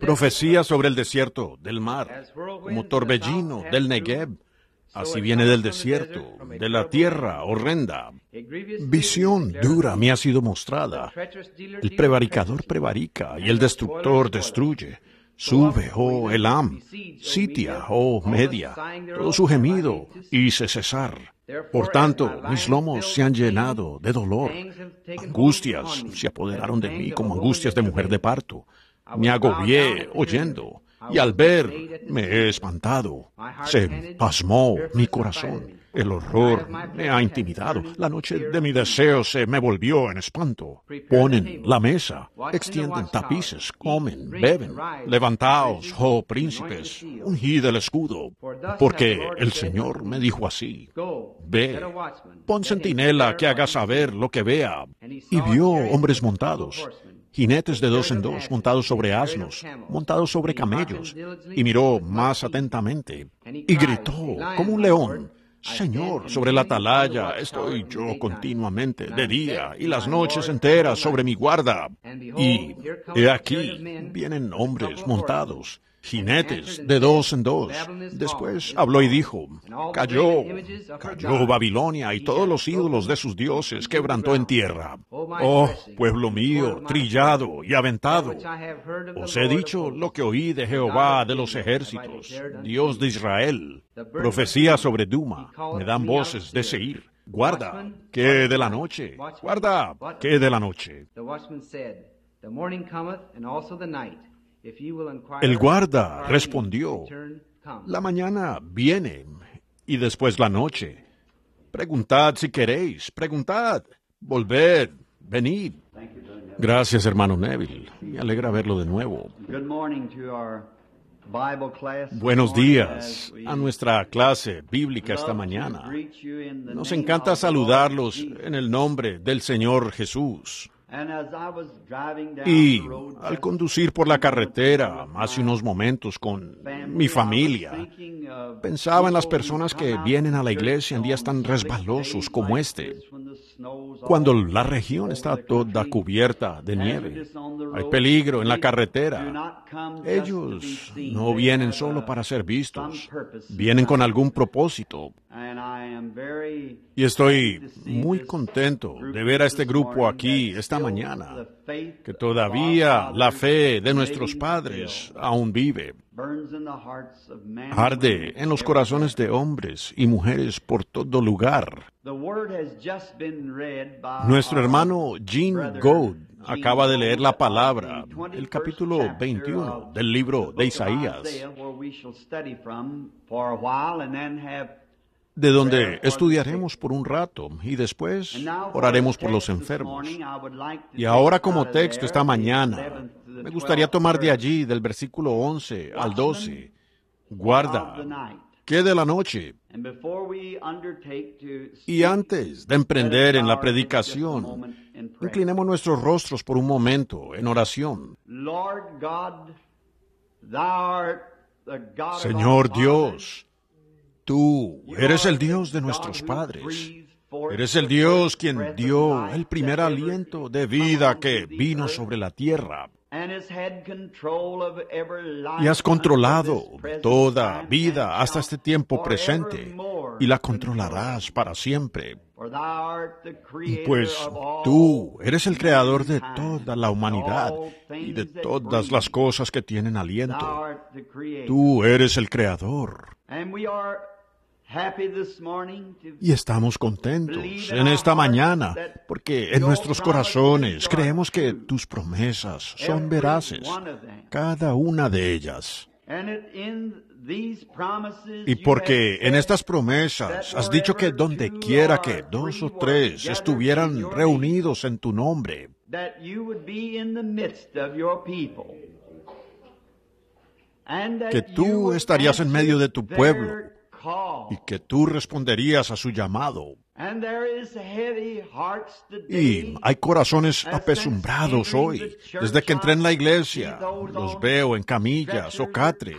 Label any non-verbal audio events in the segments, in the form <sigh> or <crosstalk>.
Profecía sobre el desierto, del mar, como torbellino, del Negev. Así viene del desierto, de la tierra horrenda. Visión dura me ha sido mostrada. El prevaricador prevarica y el destructor destruye. Sube, oh Elam, sitia, oh Media, todo su gemido hice cesar. Por tanto, mis lomos se han llenado de dolor. Angustias se apoderaron de mí como angustias de mujer de parto. Me agobié ah, oyendo y al ver me he espantado. Se pasmó mi corazón. El horror me ha intimidado. La noche de mi deseo se me volvió en espanto. Ponen la mesa, extienden tapices, comen, beben. Levantaos, oh príncipes, ungid el escudo, porque el Señor me dijo así. Ve, pon sentinela que haga saber lo que vea. Y vio hombres montados jinetes de dos en dos, montados sobre asnos, montados sobre camellos, y miró más atentamente y gritó como un león. Señor, sobre la atalaya estoy yo continuamente, de día y las noches enteras sobre mi guarda. Y he aquí, vienen hombres montados jinetes de dos en dos. Después habló y dijo, cayó, Babilonia y todos los ídolos de sus dioses quebrantó en tierra. Oh, pueblo mío, trillado y aventado, os he dicho lo que oí de Jehová de los ejércitos, Dios de Israel. Profecía sobre Duma, me dan voces de seguir. Guarda, que de la noche, guarda, que de la noche. El guarda respondió, la mañana viene y después la noche. Preguntad si queréis, preguntad, volved, venid. Gracias, hermano Neville. Me alegra verlo de nuevo. Buenos días a nuestra clase bíblica esta mañana. Nos encanta saludarlos en el nombre del Señor Jesús. Y al conducir por la carretera hace unos momentos con mi familia, pensaba en las personas que vienen a la iglesia en días tan resbalosos como este, cuando la región está toda cubierta de nieve. Hay peligro en la carretera. Ellos no vienen solo uh, para ser vistos, vienen con algún propósito. Y estoy muy contento de ver a este grupo aquí esta mañana, que todavía la fe de nuestros padres aún vive. Arde en los corazones de hombres y mujeres por todo lugar. Nuestro hermano Gene Gould acaba de leer la palabra, el capítulo 21 del libro de Isaías, de donde estudiaremos por un rato y después oraremos por los enfermos. Y ahora como texto esta mañana, me gustaría tomar de allí, del versículo 11 al 12, guarda, que de la noche y antes de emprender en la predicación, inclinemos nuestros rostros por un momento en oración. Señor Dios, tú eres el Dios de nuestros padres. Eres el Dios quien dio el primer aliento de vida que vino sobre la tierra y has controlado toda vida hasta este tiempo presente y la controlarás para siempre. Pues tú eres el creador de toda la humanidad y de todas las cosas que tienen aliento. Tú eres el creador. Y estamos contentos en esta mañana porque en nuestros corazones creemos que tus promesas son veraces, cada una de ellas. Y porque en estas promesas has dicho que donde quiera que dos o tres estuvieran reunidos en tu nombre, que tú estarías en medio de tu pueblo y que tú responderías a su llamado. Y hay corazones apesumbrados hoy. Desde que entré en la iglesia, los veo en camillas o catres.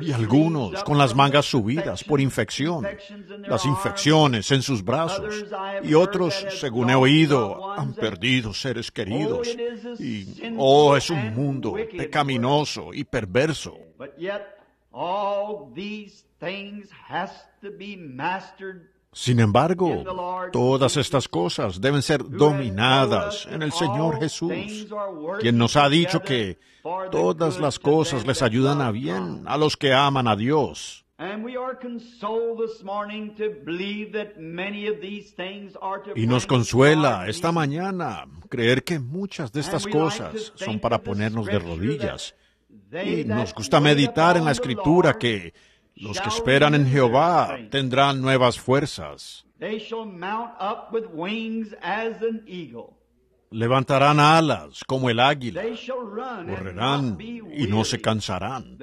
Y algunos con las mangas subidas por infección, las infecciones en sus brazos. Y otros, según he oído, han perdido seres oh, queridos. Y, oh, es un mundo pecaminoso y perverso. Sin embargo, todas estas cosas deben ser dominadas en el Señor Jesús, quien nos ha dicho que todas las cosas les ayudan a bien a los que aman a Dios. Y nos consuela esta mañana creer que muchas de estas cosas son para ponernos de rodillas y nos gusta meditar en la escritura que los que esperan en Jehová tendrán nuevas fuerzas. Levantarán alas como el águila, correrán y no se cansarán,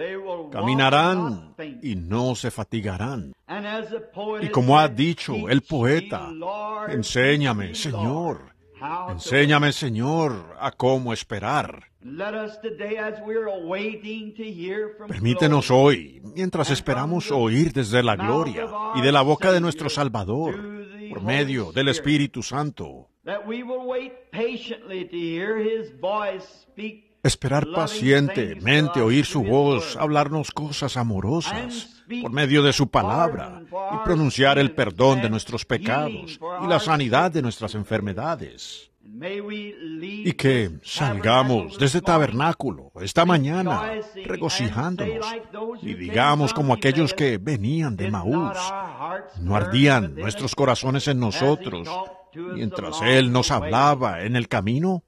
caminarán y no se fatigarán. Y como ha dicho el poeta, enséñame, Señor, enséñame, Señor, a cómo esperar. Permítenos hoy, mientras esperamos oír desde la gloria y de la boca de nuestro Salvador, por medio del Espíritu Santo, esperar pacientemente oír su voz, hablarnos cosas amorosas por medio de su palabra y pronunciar el perdón de nuestros pecados y la sanidad de nuestras enfermedades. Y que salgamos de este tabernáculo esta mañana regocijándonos y digamos como aquellos que venían de Maús, no ardían nuestros corazones en nosotros mientras Él nos hablaba en el camino.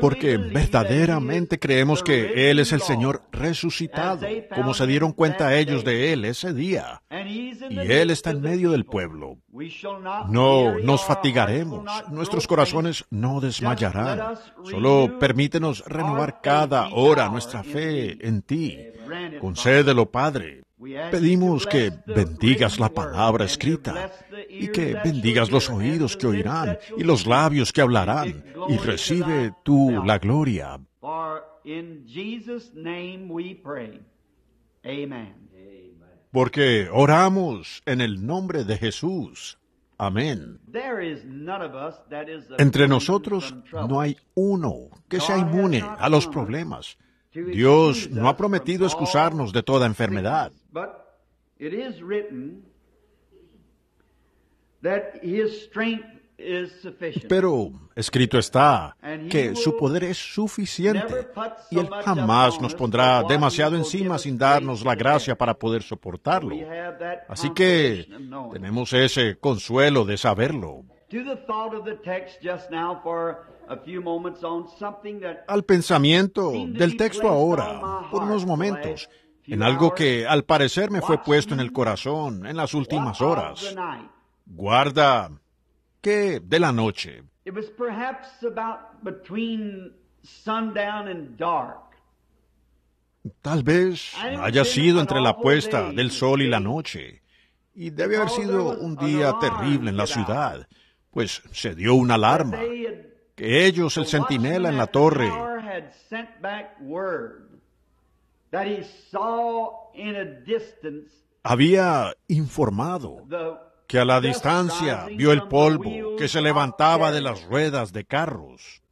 Porque verdaderamente creemos que Él es el Señor resucitado, como se dieron cuenta ellos de Él ese día. Y Él está en medio del pueblo. No nos fatigaremos, nuestros corazones no desmayarán. Solo permítenos renovar cada hora nuestra fe en ti. Concédelo, Padre. Pedimos que bendigas la palabra escrita y que bendigas los oídos que oirán y los labios que hablarán y recibe tú la gloria. Porque oramos en el nombre de Jesús. Amén. Entre nosotros no hay uno que sea inmune a los problemas. Dios no ha prometido excusarnos de toda enfermedad pero escrito está que su poder es suficiente y Él jamás nos pondrá demasiado encima sin darnos la gracia para poder soportarlo. Así que tenemos ese consuelo de saberlo. Al pensamiento del texto ahora, por unos momentos, en algo que al parecer me fue puesto en el corazón en las últimas horas. Guarda ¿qué de la noche. Tal vez haya sido entre la puesta del sol y la noche, y debe haber oh, sido un día terrible en la ciudad, pues se dio una alarma, que ellos, el centinela en la torre, había informado que a la distancia vio el polvo que se levantaba de las ruedas de carros.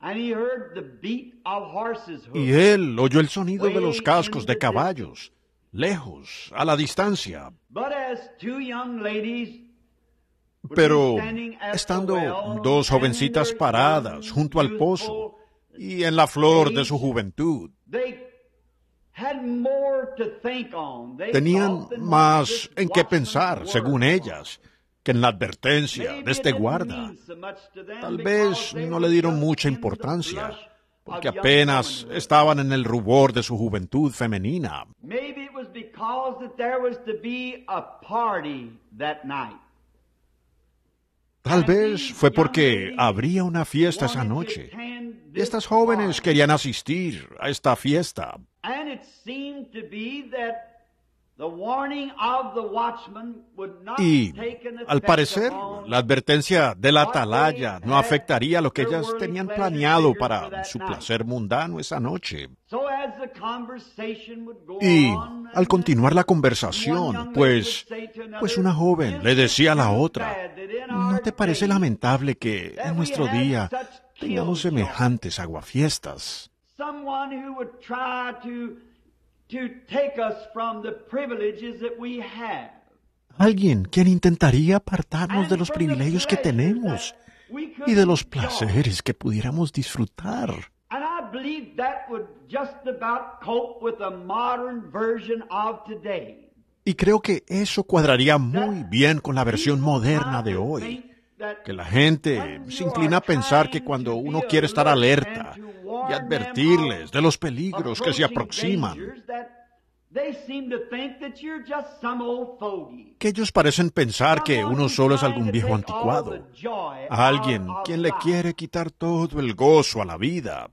Y él oyó el sonido de los cascos de caballos, lejos, a la distancia. Pero estando dos jovencitas paradas junto al pozo y en la flor de su juventud, Tenían más en qué pensar, según ellas, que en la advertencia de este guarda. Tal vez no le dieron mucha importancia, porque apenas estaban en el rubor de su juventud femenina. Tal vez fue porque habría una fiesta esa noche. Estas jóvenes querían asistir a esta fiesta. Y al parecer, la advertencia de la atalaya no afectaría lo que ellas tenían planeado para su placer mundano esa noche. Y al continuar la conversación, pues, pues una joven le decía a la otra, ¿No te parece lamentable que en nuestro día tengamos semejantes aguafiestas? Alguien quien intentaría apartarnos de los privilegios que tenemos y de los placeres que pudiéramos disfrutar. believe that would just about cope with la modern version of today. Y creo que eso cuadraría muy bien con la versión moderna de hoy, que la gente se inclina a pensar que cuando uno quiere estar alerta y advertirles de los peligros que se aproximan, que ellos parecen pensar que uno solo es algún viejo anticuado, alguien quien le quiere quitar todo el gozo a la vida.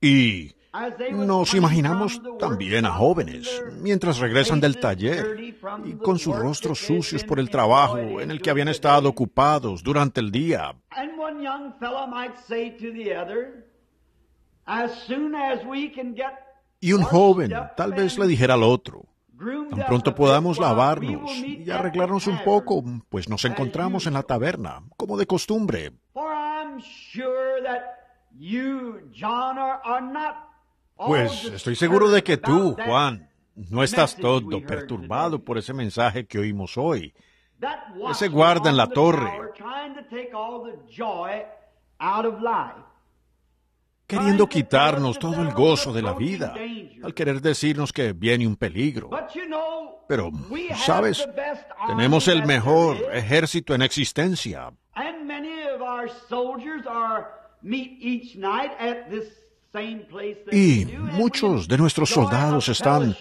Y nos imaginamos también a jóvenes, mientras regresan del taller y con sus rostros sucios por el trabajo en el que habían estado ocupados durante el día. Y un joven tal vez le dijera al otro, tan pronto podamos lavarnos y arreglarnos un poco, pues nos encontramos en la taberna, como de costumbre. Pues oh, estoy seguro de que tú, Juan, no estás todo perturbado por ese mensaje que oímos hoy. Ese guarda en la torre. Queriendo quitarnos todo el gozo de la vida, al querer decirnos que viene un peligro. Pero, ¿sabes? Tenemos el mejor ejército en existencia. Y muchos de nuestros soldados están,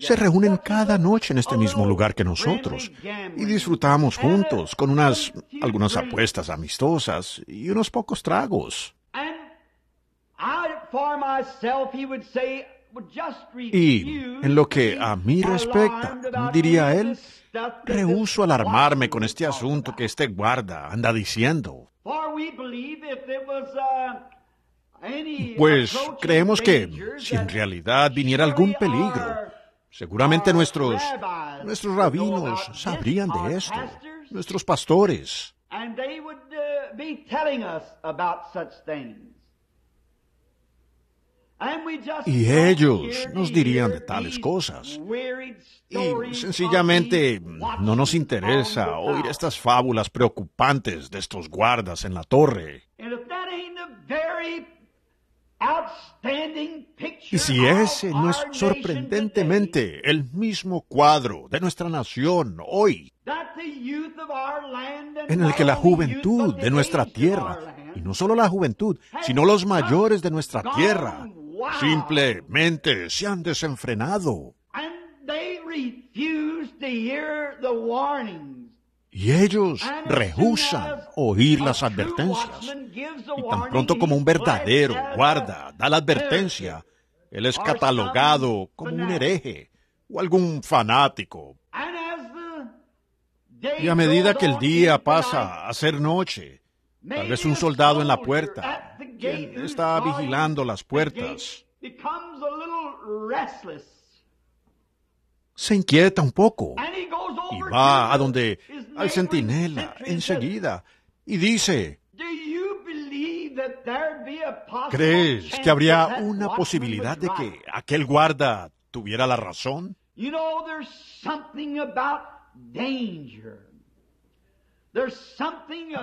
se reúnen cada noche en este mismo lugar que nosotros y disfrutamos juntos con unas, algunas apuestas amistosas y unos pocos tragos. Y en lo que a mí respecta, diría él, rehuso alarmarme con este asunto que este guarda anda diciendo. Pues creemos que si en realidad viniera algún peligro, seguramente nuestros, nuestros rabinos sabrían de esto, nuestros pastores. Y ellos nos dirían de tales cosas. Y sencillamente no nos interesa oír estas fábulas preocupantes de estos guardas en la torre. Y si ese no es sorprendentemente el mismo cuadro de nuestra nación hoy, en el que la juventud de nuestra tierra, y no solo la juventud, sino los mayores de nuestra tierra, simplemente se han desenfrenado. Y ellos rehusan oír las advertencias. Y tan pronto como un verdadero guarda da la advertencia, él es catalogado como un hereje o algún fanático. Y a medida que el día pasa a ser noche, tal vez un soldado en la puerta, que está vigilando las puertas, se inquieta un poco y va a donde al centinela enseguida y dice, ¿crees que habría una posibilidad de que aquel guarda tuviera la razón?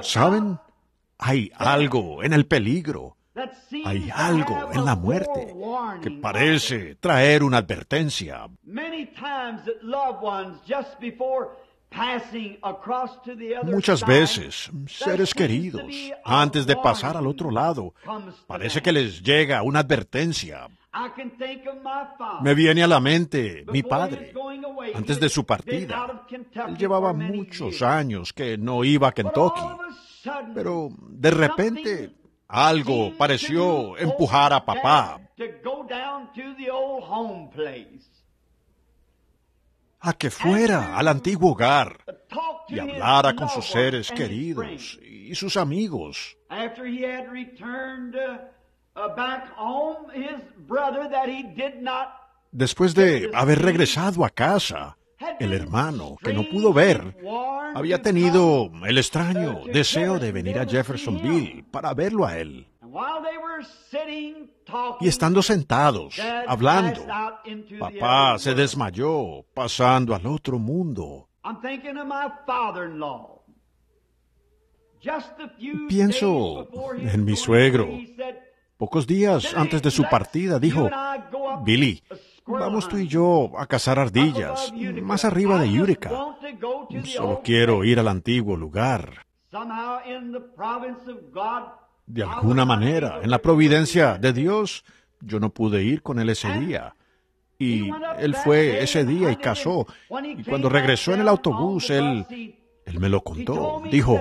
¿Saben? Hay algo en el peligro. Hay algo en la muerte que parece traer una advertencia. Muchas veces, seres queridos, antes de pasar al otro lado, parece que les llega una advertencia. Me viene a la mente mi padre. Antes de su partida, llevaba muchos años que no iba a Kentucky, pero de repente algo pareció empujar a papá a que fuera al antiguo hogar y hablara con sus seres queridos y sus amigos. Uh, Después de haber regresado a casa, el hermano, que no pudo ver, había tenido el extraño deseo de venir a Jeffersonville para verlo a él. Y estando sentados, hablando, papá se desmayó, pasando al otro mundo. Pienso en mi suegro. Pocos días antes de su partida dijo, Billy, vamos tú y yo a cazar ardillas, más arriba de Eureka. Solo quiero ir al antiguo lugar de alguna manera, en la providencia de Dios, yo no pude ir con él ese día. Y él fue ese día y casó. Y cuando regresó en el autobús, él, él me lo contó. Dijo,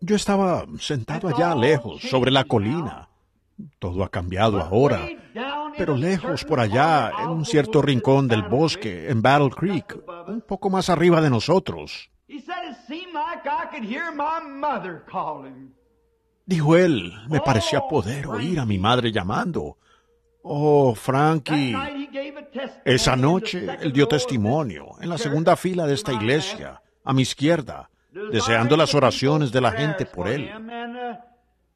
yo estaba sentado allá lejos, sobre la colina. Todo ha cambiado ahora, pero lejos por allá, en un cierto rincón del bosque, en Battle Creek, un poco más arriba de nosotros. Dijo él, me oh, parecía poder oír a mi madre llamando. Oh, Frankie. Esa noche él dio testimonio en la segunda fila de esta iglesia, a mi izquierda, deseando las oraciones de la gente por él.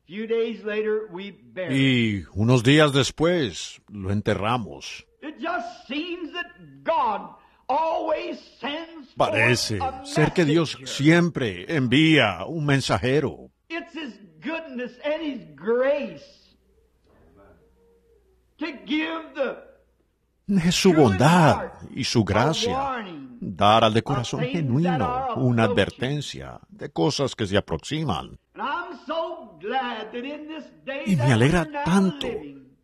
Uh, y unos días después lo enterramos. Parece ser que Dios siempre envía un mensajero. Es su bondad y su gracia dar al de corazón genuino una advertencia de cosas que se aproximan. Y me alegra tanto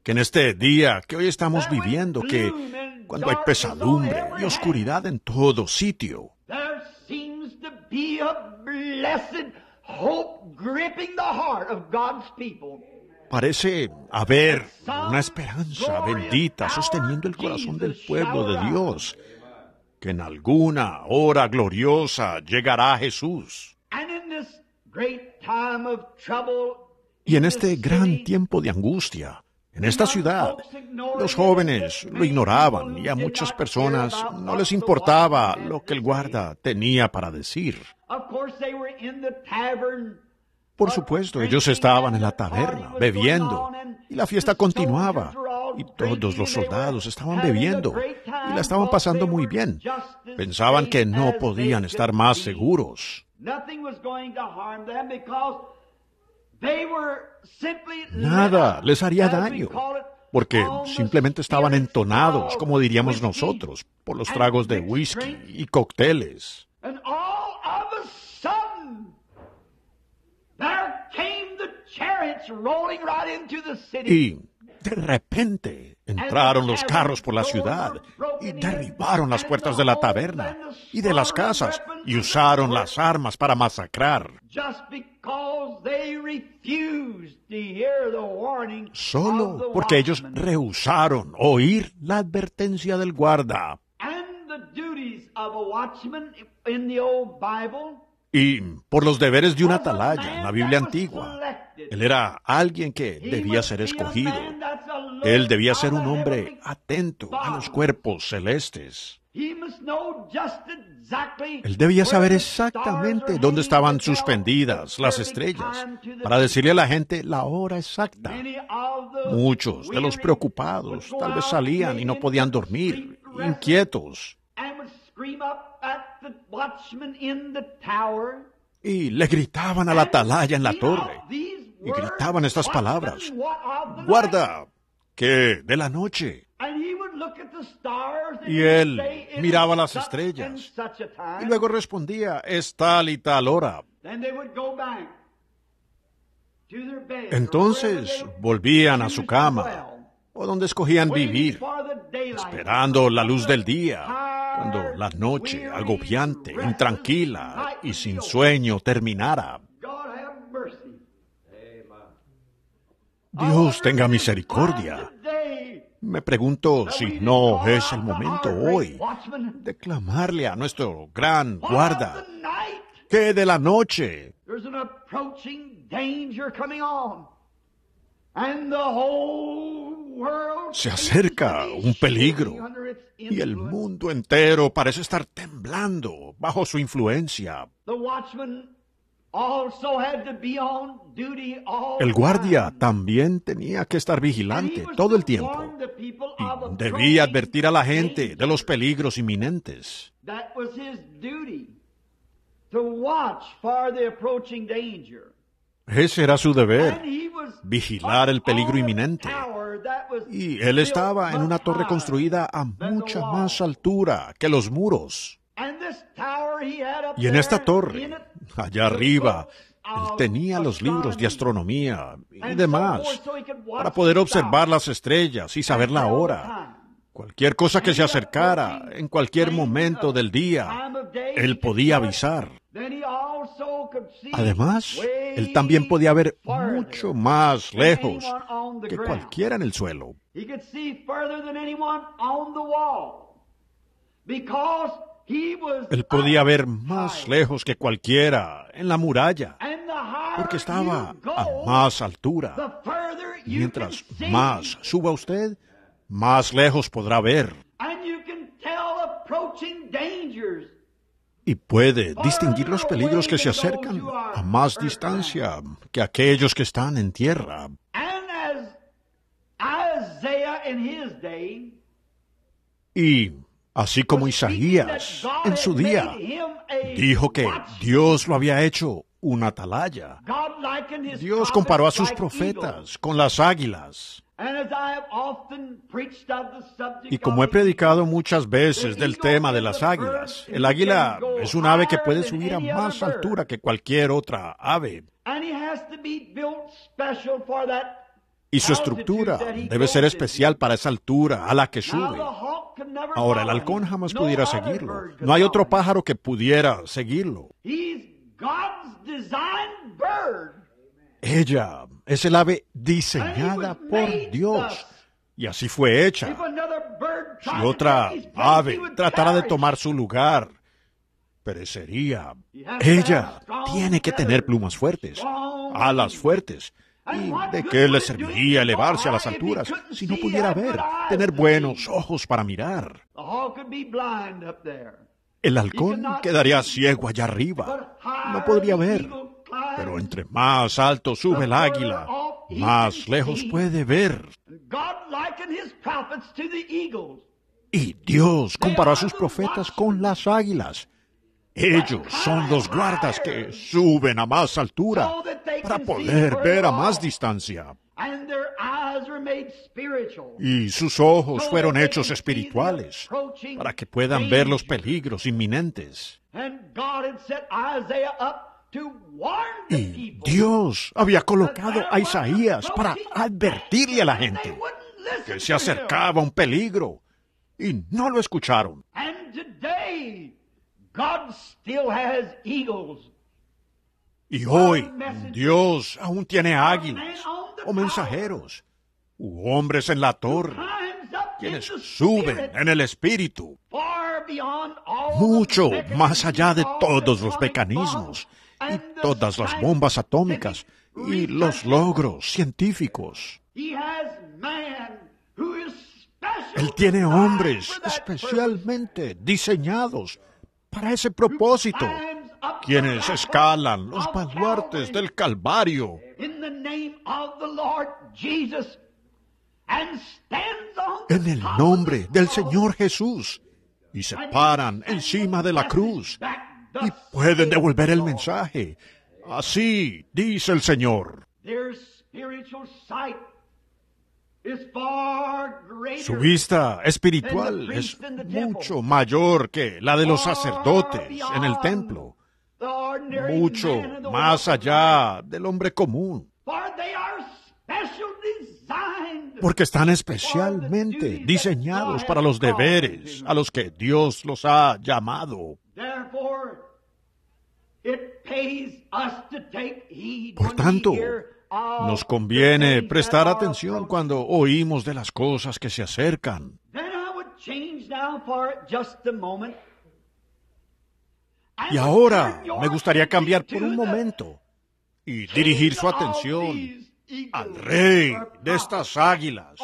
que en este día que hoy estamos viviendo, que cuando hay pesadumbre y oscuridad en todo sitio. Parece haber una esperanza bendita sosteniendo el corazón del pueblo de Dios, que en alguna hora gloriosa llegará Jesús. Y en este gran tiempo de angustia, en esta ciudad, los jóvenes lo ignoraban y a muchas personas no les importaba lo que el guarda tenía para decir. Por supuesto, ellos estaban en la taberna, bebiendo, y la fiesta continuaba, y todos los soldados estaban bebiendo, y la estaban pasando muy bien. Pensaban que no podían estar más seguros. Nada les haría daño, porque simplemente estaban entonados, como diríamos nosotros, por los tragos de whisky y cócteles. De repente entraron los carros por la ciudad y derribaron las puertas de la taberna y de las casas y usaron las armas para masacrar. Solo porque ellos rehusaron oír la advertencia del guarda y por los deberes de un atalaya en la Biblia antigua. Él era alguien que debía pues ser escogido. Él debía ser un hombre atento a los cuerpos celestes. Él debía saber exactamente dónde estaban suspendidas las estrellas para decirle a la gente la hora exacta. Muchos de los preocupados tal vez salían y no podían dormir, inquietos y le gritaban a la atalaya en la torre. Y gritaban estas palabras. Guarda, que de la noche. Y él miraba las estrellas. Y luego respondía, es tal y tal hora. Entonces volvían a su cama o donde escogían vivir, esperando la luz del día, cuando la noche, agobiante, intranquila y sin sueño terminara, Dios tenga misericordia. Me pregunto si no es el momento hoy de clamarle a nuestro gran guarda que de la noche se acerca un peligro y el mundo entero parece estar temblando bajo su influencia. El guardia también tenía que estar vigilante todo el tiempo y debía advertir a la gente de los peligros inminentes. to watch for the approaching danger. Ese era su deber, vigilar el peligro inminente. Y él estaba en una torre construida a mucha más altura que los muros. Y en esta torre, allá arriba, él tenía los libros de astronomía y demás para poder observar las estrellas y saber la hora Cualquier cosa que se acercara, en cualquier momento del día, él podía avisar. Además, él también podía ver mucho más lejos que cualquiera en el suelo. Él podía ver más lejos que cualquiera en la muralla, porque estaba a más altura. Mientras más suba usted, más lejos podrá ver. Y puede distinguir los peligros que se acercan a más distancia que aquellos que están en tierra. Y así como Isaías en su día dijo que Dios lo había hecho una atalaya, Dios comparó a sus profetas con las águilas. Y como he predicado muchas veces del tema de las águilas, el águila es un ave que puede subir a más altura que cualquier otra ave. Y su estructura debe ser especial para esa altura a la que sube. Ahora, el halcón jamás pudiera seguirlo. No hay otro pájaro que pudiera seguirlo. Ella es el ave diseñada pues, por Dios. Y así fue hecha. Si otra ave tratara de tomar su lugar, perecería. Ella tiene que tener plumas fuertes, alas fuertes. ¿Y de qué le serviría elevarse a las alturas si no pudiera ver, tener buenos ojos para mirar? El halcón quedaría ciego allá arriba. No podría ver. Pero entre más alto sube el águila, más lejos puede ver. Y Dios comparó a sus profetas con las águilas. Ellos son los guardas que suben a más altura para poder ver a más distancia. Y sus ojos fueron hechos espirituales para que puedan ver los peligros inminentes. Y Dios había colocado a Isaías para advertirle a la gente que se acercaba un peligro y no lo escucharon. Y hoy Dios aún tiene águilas o mensajeros u hombres en la torre quienes suben en el espíritu mucho más allá de todos los mecanismos y todas las bombas atómicas y los logros científicos. Él tiene hombres especialmente diseñados para ese propósito, quienes escalan los baluartes del Calvario en el nombre del Señor Jesús y se paran encima de la cruz y pueden devolver el mensaje. Así dice el Señor. Su vista espiritual es mucho mayor que la de los sacerdotes en el templo, mucho más allá del hombre común, porque están especialmente diseñados para los deberes a los que Dios los ha llamado. Por tanto, nos conviene prestar atención cuando oímos de las cosas que se acercan. Y ahora me gustaría cambiar por un momento y dirigir su atención al rey de estas águilas,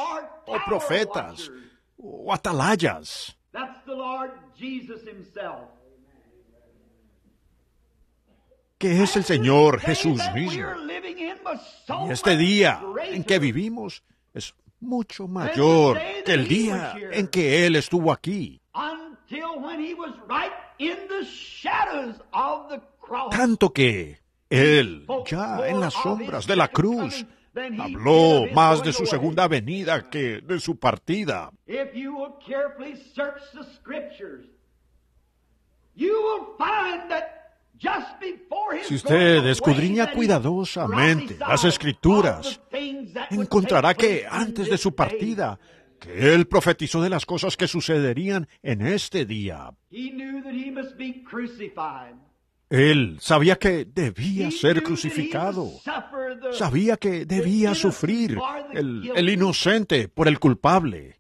o profetas, o atalayas. That's the Lord Jesus himself que es el Señor Jesús mismo. Y este día en que vivimos es mucho mayor que el día en que Él estuvo aquí. Tanto que Él, ya en las sombras de la cruz, Habló más de su segunda venida que de su partida. Si usted escudriña cuidadosamente las escrituras, encontrará que antes de su partida, que él profetizó de las cosas que sucederían en este día. Él sabía que debía ser crucificado, sabía que debía sufrir el, el inocente por el culpable.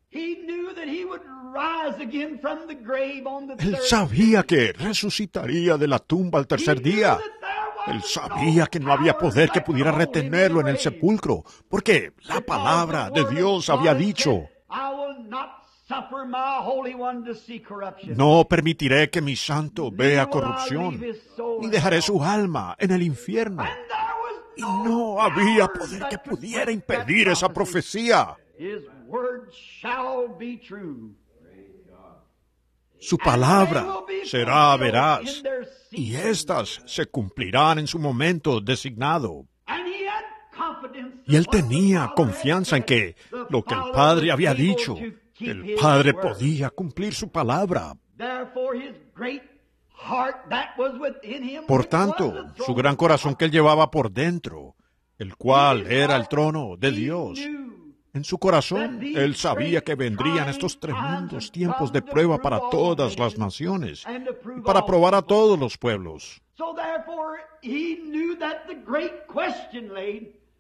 Él sabía que resucitaría de la tumba al tercer día. Él sabía que no había poder que pudiera retenerlo en el sepulcro, porque la palabra de Dios había dicho, no permitiré que mi santo vea corrupción, ni dejaré su alma en el infierno. Y no había poder que pudiera impedir esa profecía. Su palabra será veraz y éstas se cumplirán en su momento designado. Y él tenía confianza en que lo que el Padre había dicho, el Padre podía cumplir su palabra. Por tanto, su gran corazón que él llevaba por dentro, el cual era el trono de Dios, en su corazón, él sabía que vendrían estos tremendos tiempos de prueba para todas las naciones y para probar a todos los pueblos.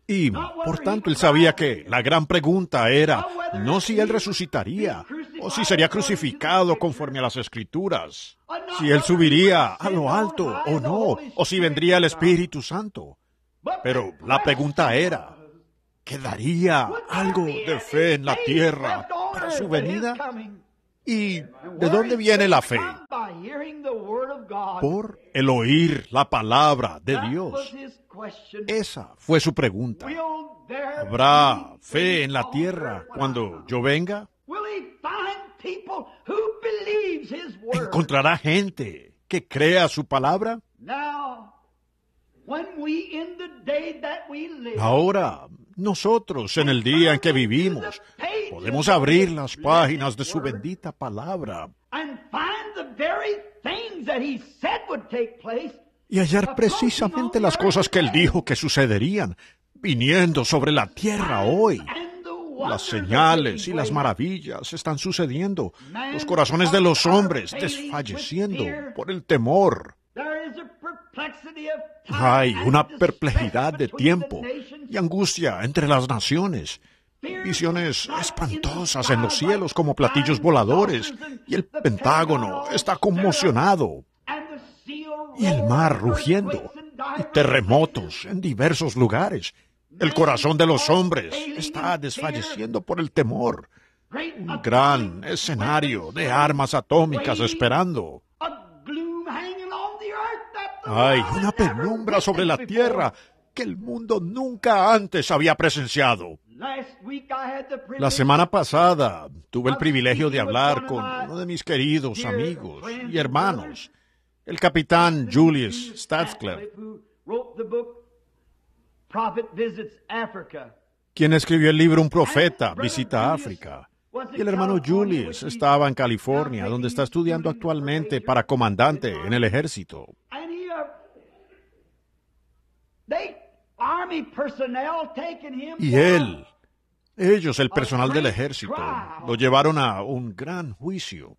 Y, por tanto, él sabía que la gran pregunta era no si él resucitaría o si sería crucificado conforme a las escrituras, si él subiría a lo alto o no, o si vendría el Espíritu Santo. Pero la pregunta era, quedaría algo de fe en la tierra para su venida? ¿Y de dónde viene la fe? Por el oír la palabra de Dios. Esa fue su pregunta. ¿Habrá fe en la tierra cuando yo venga? ¿Encontrará gente que crea su palabra? Ahora, nosotros, en el día en que vivimos, podemos abrir las páginas de su bendita palabra y hallar precisamente las cosas que él dijo que sucederían, viniendo sobre la tierra hoy. Las señales y las maravillas están sucediendo, los corazones de los hombres desfalleciendo por el temor. Hay una perplejidad de tiempo y angustia entre las naciones. Visiones espantosas en los cielos como platillos voladores y el Pentágono está conmocionado y el mar rugiendo y terremotos en diversos lugares. El corazón de los hombres está desfalleciendo por el temor. Un gran escenario de armas atómicas esperando. Hay una penumbra sobre la tierra que el mundo nunca antes había presenciado. La semana pasada tuve el privilegio de hablar con uno de mis queridos amigos y hermanos, el capitán Julius Statscliffe, quien escribió el libro Un profeta visita África. Y el hermano Julius estaba en California, donde está estudiando actualmente para comandante en el ejército. Y él, ellos, el personal del ejército, lo llevaron a un gran juicio.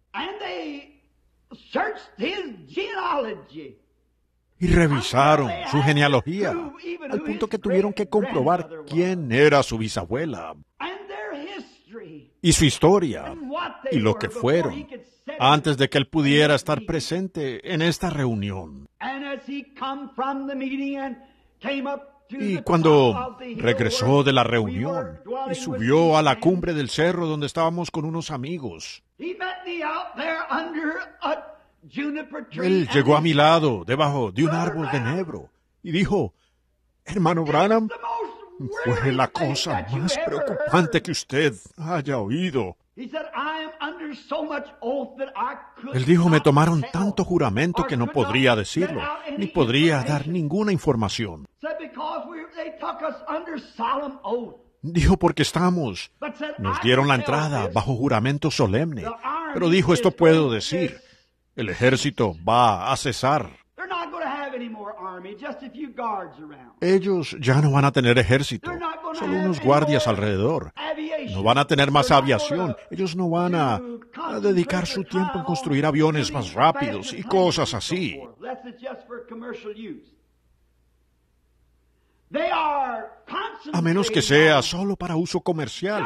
Y revisaron su genealogía, al punto que tuvieron que comprobar quién era su bisabuela y su historia y lo que fueron antes de que él pudiera estar presente en esta reunión. Y cuando regresó de la reunión y subió a la cumbre del cerro donde estábamos con unos amigos, él llegó a mi lado, debajo de un árbol de enebro, y dijo, hermano Branham, fue la cosa más preocupante que usted haya oído. Él dijo, me tomaron tanto juramento que no podría decirlo, ni podría dar ninguna información. Dijo, porque estamos, nos dieron la entrada bajo juramento solemne, pero dijo, esto puedo decir, el ejército va a cesar. Ellos ya no van a tener ejército, solo unos guardias alrededor. No van a tener más aviación. Ellos no van a, dedicar su tiempo en construir aviones más rápidos y cosas así. A menos que sea solo para uso comercial.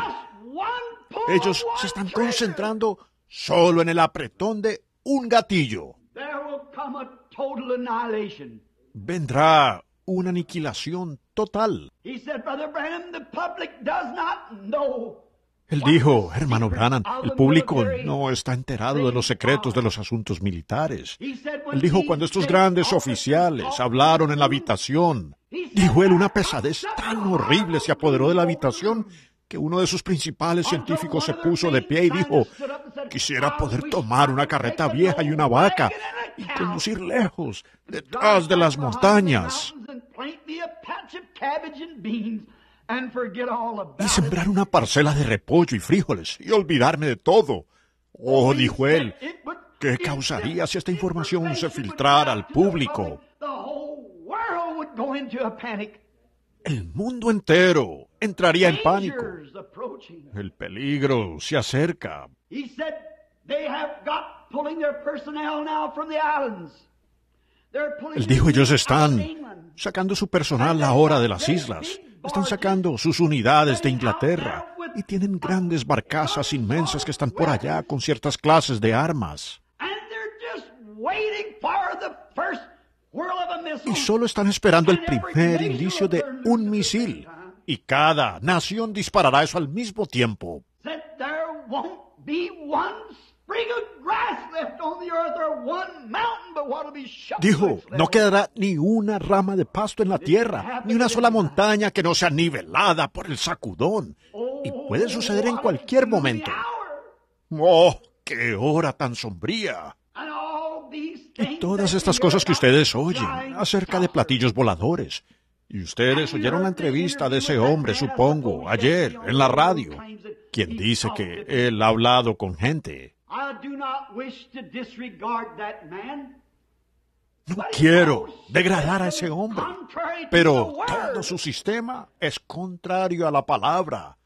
Ellos se están concentrando solo en el apretón de un gatillo. Vendrá una aniquilación total. Él dijo, hermano Brannan, el público no está enterado de los secretos de los asuntos militares. Él dijo, cuando estos grandes oficiales hablaron en la habitación, dijo él, una pesadez tan horrible se apoderó de la habitación que uno de sus principales científicos se puso de pie y dijo, quisiera poder tomar una carreta vieja y una vaca y conducir lejos, detrás de las montañas, y sembrar una parcela de repollo y frijoles y olvidarme de todo. Oh, dijo él, ¿qué causaría si esta información se filtrara al público? El mundo entero entraría en pánico. El peligro se acerca. Él dijo, ellos están sacando su personal ahora de las islas. Están sacando sus unidades de Inglaterra y tienen grandes barcazas inmensas que están por allá con ciertas clases de armas. Y solo están esperando el primer indicio de un misil y cada nación disparará eso al mismo tiempo. Dijo, no quedará ni una rama de pasto en la tierra, ni una sola montaña que no sea nivelada por el sacudón. Y oh, puede suceder en cualquier momento. ¡Oh, qué hora tan sombría! Y todas estas cosas que ustedes oyen acerca de platillos voladores, y ustedes oyeron la entrevista de ese hombre, supongo, ayer, en la radio, quien dice que él ha hablado con gente. No quiero degradar a ese hombre, pero todo su sistema es contrario a la palabra.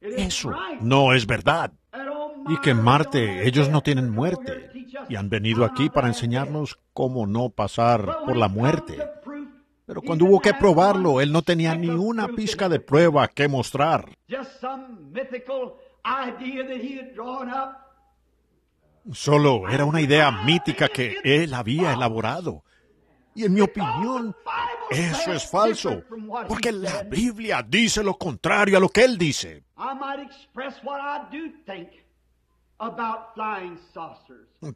Eso no es verdad. Oh, y que en Marte ellos no tienen muerte y han venido aquí para enseñarnos cómo no pasar por la muerte. Pero cuando hubo que probarlo, él no tenía ni una pizca de prueba que mostrar. Solo era una idea mítica que él había elaborado. Y en mi opinión, eso es falso, porque la Biblia dice lo contrario a lo que él dice.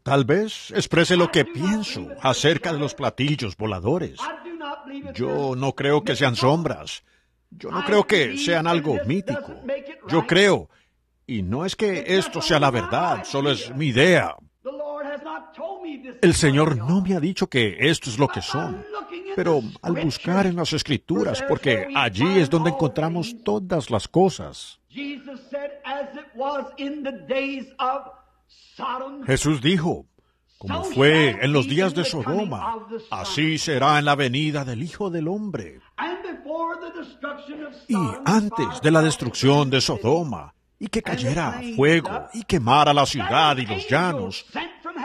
Tal vez exprese lo que pienso acerca de los platillos voladores. Yo no creo que sean sombras. Yo no creo que sean algo mítico. Yo creo, y no es que esto sea la verdad, solo es mi idea. El Señor no me ha dicho que esto es lo que son, pero al buscar en las escrituras, porque allí es donde encontramos todas las cosas. Jesús dijo, como fue en los días de Sodoma, así será en la venida del Hijo del Hombre. Y antes de la destrucción de Sodoma, y que cayera fuego y quemara la ciudad y los llanos,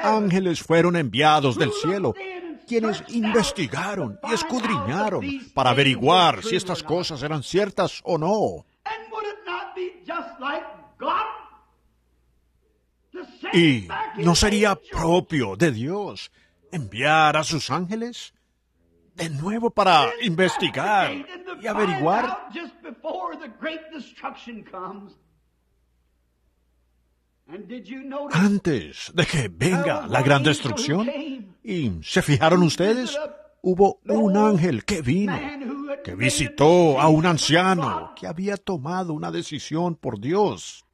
ángeles fueron enviados del cielo, quienes investigaron y escudriñaron para averiguar si estas cosas eran ciertas o no. ¿Y no sería propio de Dios enviar a sus ángeles de nuevo para investigar y averiguar? Antes de que venga la gran destrucción, y se fijaron ustedes, hubo un ángel que vino, que visitó a un anciano que había tomado una decisión por Dios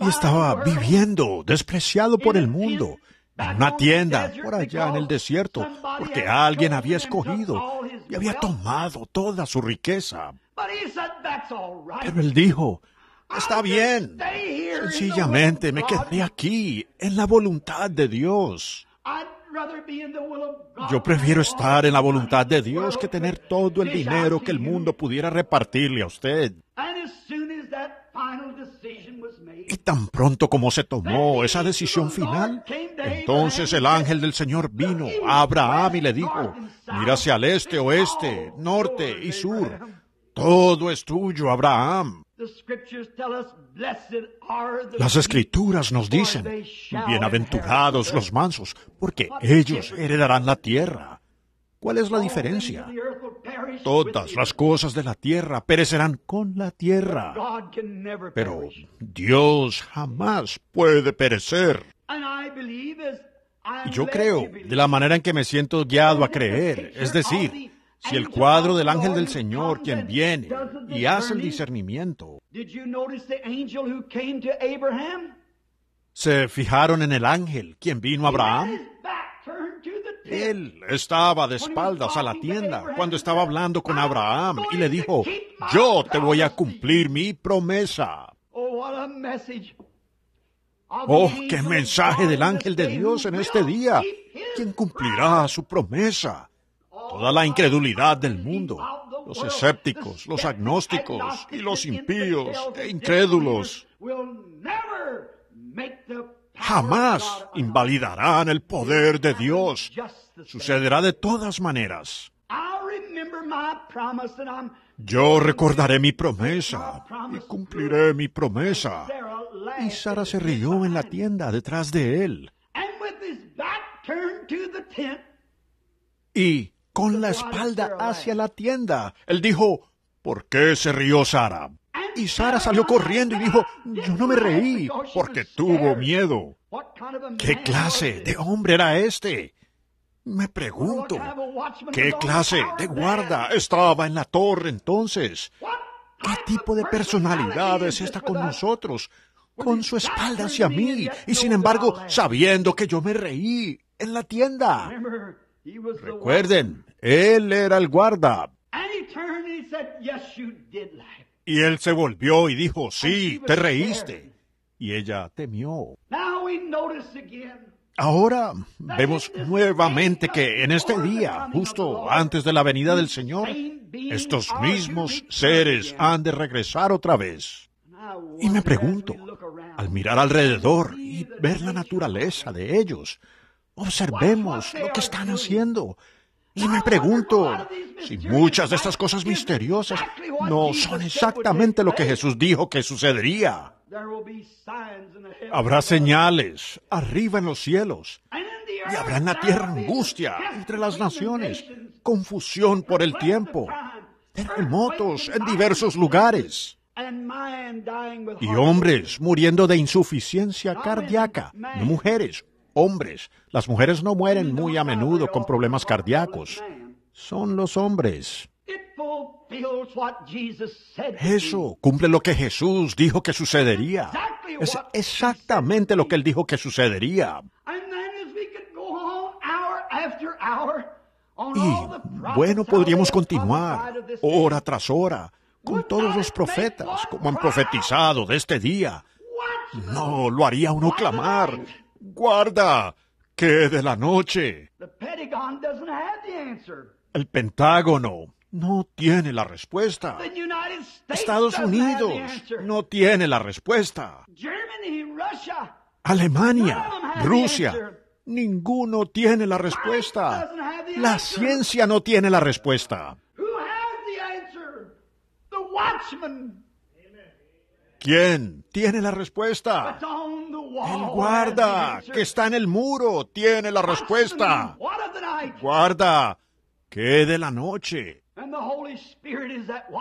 y estaba viviendo, despreciado por el mundo, en una tienda, por allá en el desierto, porque alguien había escogido y había tomado toda su riqueza. Pero él dijo, está bien, sencillamente me quedé aquí, en la voluntad de Dios. Yo prefiero estar en la voluntad de Dios que tener todo el dinero que el mundo pudiera repartirle a usted. Y tan pronto como se tomó esa decisión final, entonces el ángel del Señor vino a Abraham y le dijo, mira hacia el este, oeste, norte y sur. Todo es tuyo, Abraham. Las escrituras nos dicen, bienaventurados los mansos, porque ellos heredarán la tierra. ¿Cuál es la diferencia? Todas las cosas de la tierra perecerán con la tierra. Pero Dios jamás puede perecer. yo creo, de la manera en que me siento guiado a creer, es decir, si el cuadro del ángel del Señor, quien viene y hace el discernimiento, ¿se fijaron en el ángel, quien vino a Abraham? Él estaba de espaldas a la tienda cuando estaba hablando con Abraham y le dijo, yo te voy a cumplir mi promesa. Oh, qué mensaje del ángel de Dios en este día. ¿Quién cumplirá su promesa? Toda la incredulidad del mundo, los escépticos, los agnósticos y los impíos e incrédulos jamás invalidarán el poder de Dios. Sucederá de todas maneras. Yo recordaré mi promesa y cumpliré mi promesa. Y Sara se rió en la tienda detrás de él. Y con la espalda hacia la tienda, él dijo, ¿por qué se rió Sara? Y Sara salió corriendo y dijo, yo no me reí porque tuvo miedo. ¿Qué clase de hombre era este? Me pregunto, ¿qué clase de guarda estaba en la torre entonces? ¿Qué tipo de personalidad es esta con nosotros? Con su espalda hacia mí y sin embargo sabiendo que yo me reí en la tienda. Recuerden, él era el guarda. Y él se volvió y dijo, sí, te reíste. Y ella temió. Ahora vemos nuevamente que en este día, justo antes de la venida del Señor, estos mismos seres han de regresar otra vez. Y me pregunto, al mirar alrededor y ver la naturaleza de ellos, observemos lo que están haciendo. Y me pregunto si muchas de estas cosas misteriosas no son exactamente lo que Jesús dijo que sucedería. Habrá señales arriba en los cielos y habrá en la tierra angustia entre las naciones, confusión por el tiempo, terremotos en diversos lugares y hombres muriendo de insuficiencia cardíaca, mujeres hombres. Las mujeres no mueren muy a menudo con problemas cardíacos. Son los hombres. Eso cumple lo que Jesús dijo que sucedería. Es exactamente lo que él dijo que sucedería. Y bueno, podríamos continuar hora tras hora con todos los profetas, como han profetizado de este día. No, lo haría uno clamar guarda, ¡Qué de la noche. El Pentágono no tiene la respuesta. Estados Unidos no tiene la respuesta. Alemania, Rusia, ninguno tiene la respuesta. La ciencia no tiene la respuesta. ¿Quién tiene la respuesta? El guarda, que está en el muro, tiene la respuesta. Guarda, que de la noche.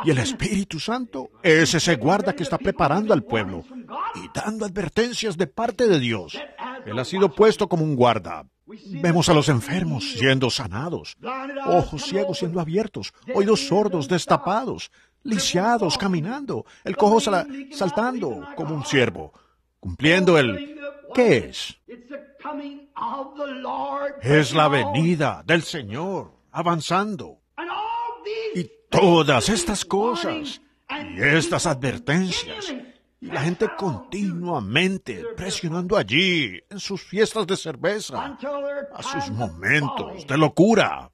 Y el Espíritu Santo es ese guarda que está preparando al pueblo y dando advertencias de parte de Dios. Él ha sido puesto como un guarda. Vemos a los enfermos siendo sanados, ojos ciegos siendo abiertos, oídos sordos destapados, lisiados, caminando, el cojo saltando como un ciervo, cumpliendo el ¿qué es? Es la venida del Señor avanzando. Y todas estas cosas y estas advertencias y la gente continuamente presionando allí en sus fiestas de cerveza, a sus momentos de locura.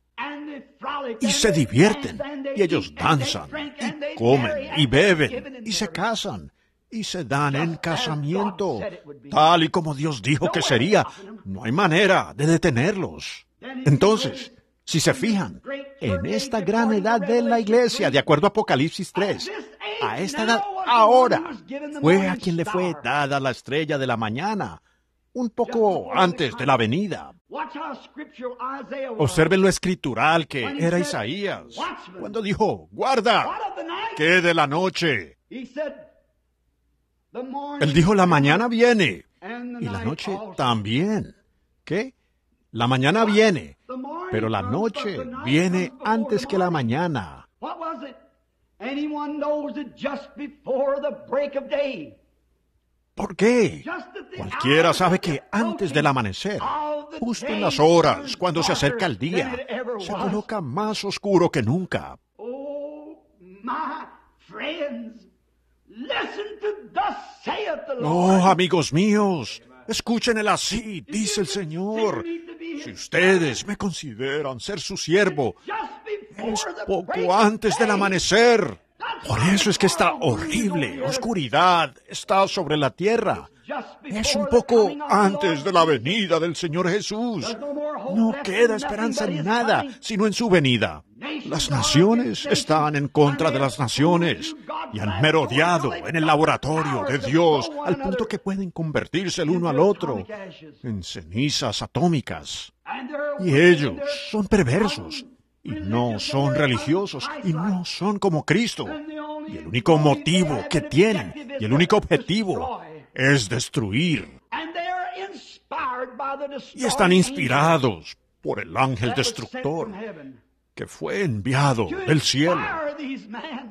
Y se divierten, y ellos danzan, y comen, y beben, y se casan, y se dan en casamiento, tal y como Dios dijo que sería. No hay manera de detenerlos. Entonces, si se fijan, en esta gran edad de la iglesia, de acuerdo a Apocalipsis 3, a esta edad, ahora, fue a quien le fue dada la estrella de la mañana, un poco antes de la venida. Observen lo escritural que era Isaías, cuando dijo, guarda, que de la noche. Él dijo, la mañana viene y la noche también. ¿Qué? La mañana viene, pero la noche viene antes que la mañana. ¿Por qué? Cualquiera sabe que antes del amanecer, justo en las horas, cuando se acerca el día, se coloca más oscuro que nunca. Oh, friends. Oh, amigos míos, escúchenle así, dice el Señor. Si ustedes me consideran ser su siervo, es poco antes del amanecer. Por eso es que esta horrible oscuridad está sobre la tierra. Es un poco antes de la venida del Señor Jesús. No queda esperanza en nada, sino en su venida. Las naciones están en contra de las naciones y han merodeado en el laboratorio de Dios al punto que pueden convertirse el uno al otro en cenizas atómicas. Y ellos son perversos y no son religiosos y no son como Cristo. Y el único motivo que tienen y el único objetivo es destruir. Y están inspirados por el ángel destructor que fue enviado del cielo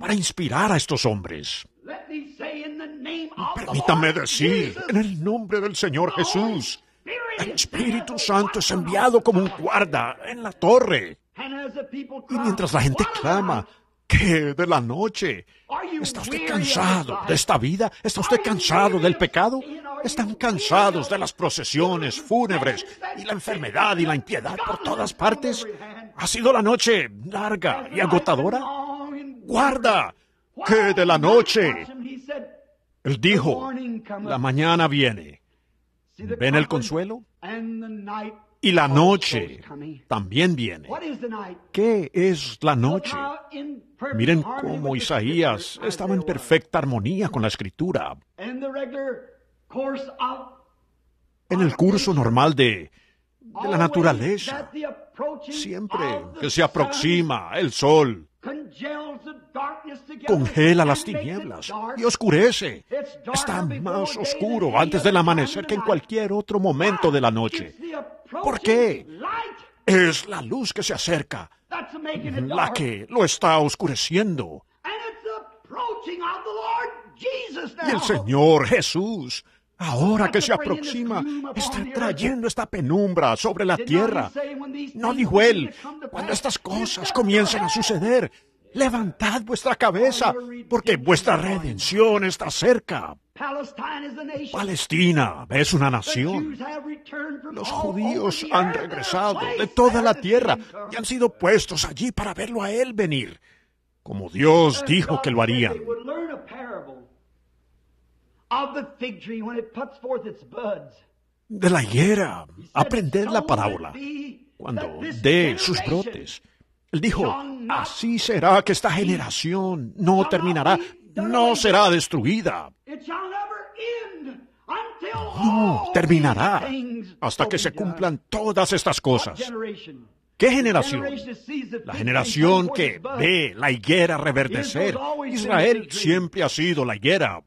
para inspirar a estos hombres. Permítame decir, en el nombre del Señor Jesús, el Espíritu Santo es enviado como un guarda en la torre. Y mientras la gente clama, ¿qué de la noche? ¿Está usted cansado de esta vida? ¿Está usted cansado del pecado? Están cansados de las procesiones fúnebres y la enfermedad y la impiedad por todas partes. Ha sido la noche larga y agotadora. Guarda, que de la noche. Él dijo, la mañana viene. ¿Ven el consuelo? Y la noche también viene. ¿Qué es la noche? Miren cómo Isaías estaba en perfecta armonía con la escritura. En el curso normal de de la naturaleza. Siempre que se aproxima el sol, congela las tinieblas y oscurece. Está más oscuro antes del amanecer que en cualquier otro momento de la noche. ¿Por qué? Es la luz que se acerca, la que lo está oscureciendo. Y el Señor Jesús Ahora que se aproxima, está trayendo esta penumbra sobre la tierra. No dijo él, cuando estas cosas comiencen a suceder, levantad vuestra cabeza, porque vuestra redención está cerca. Palestina es una nación. Los judíos han regresado de toda la tierra y han sido puestos allí para verlo a él venir, como Dios dijo que lo harían de la higuera, aprender la parábola cuando dé sus brotes. Él dijo, así será que esta generación no terminará, no será destruida. No, terminará hasta que se cumplan todas estas cosas. ¿Qué generación? La generación que ve la higuera reverdecer. Israel siempre ha sido la higuera.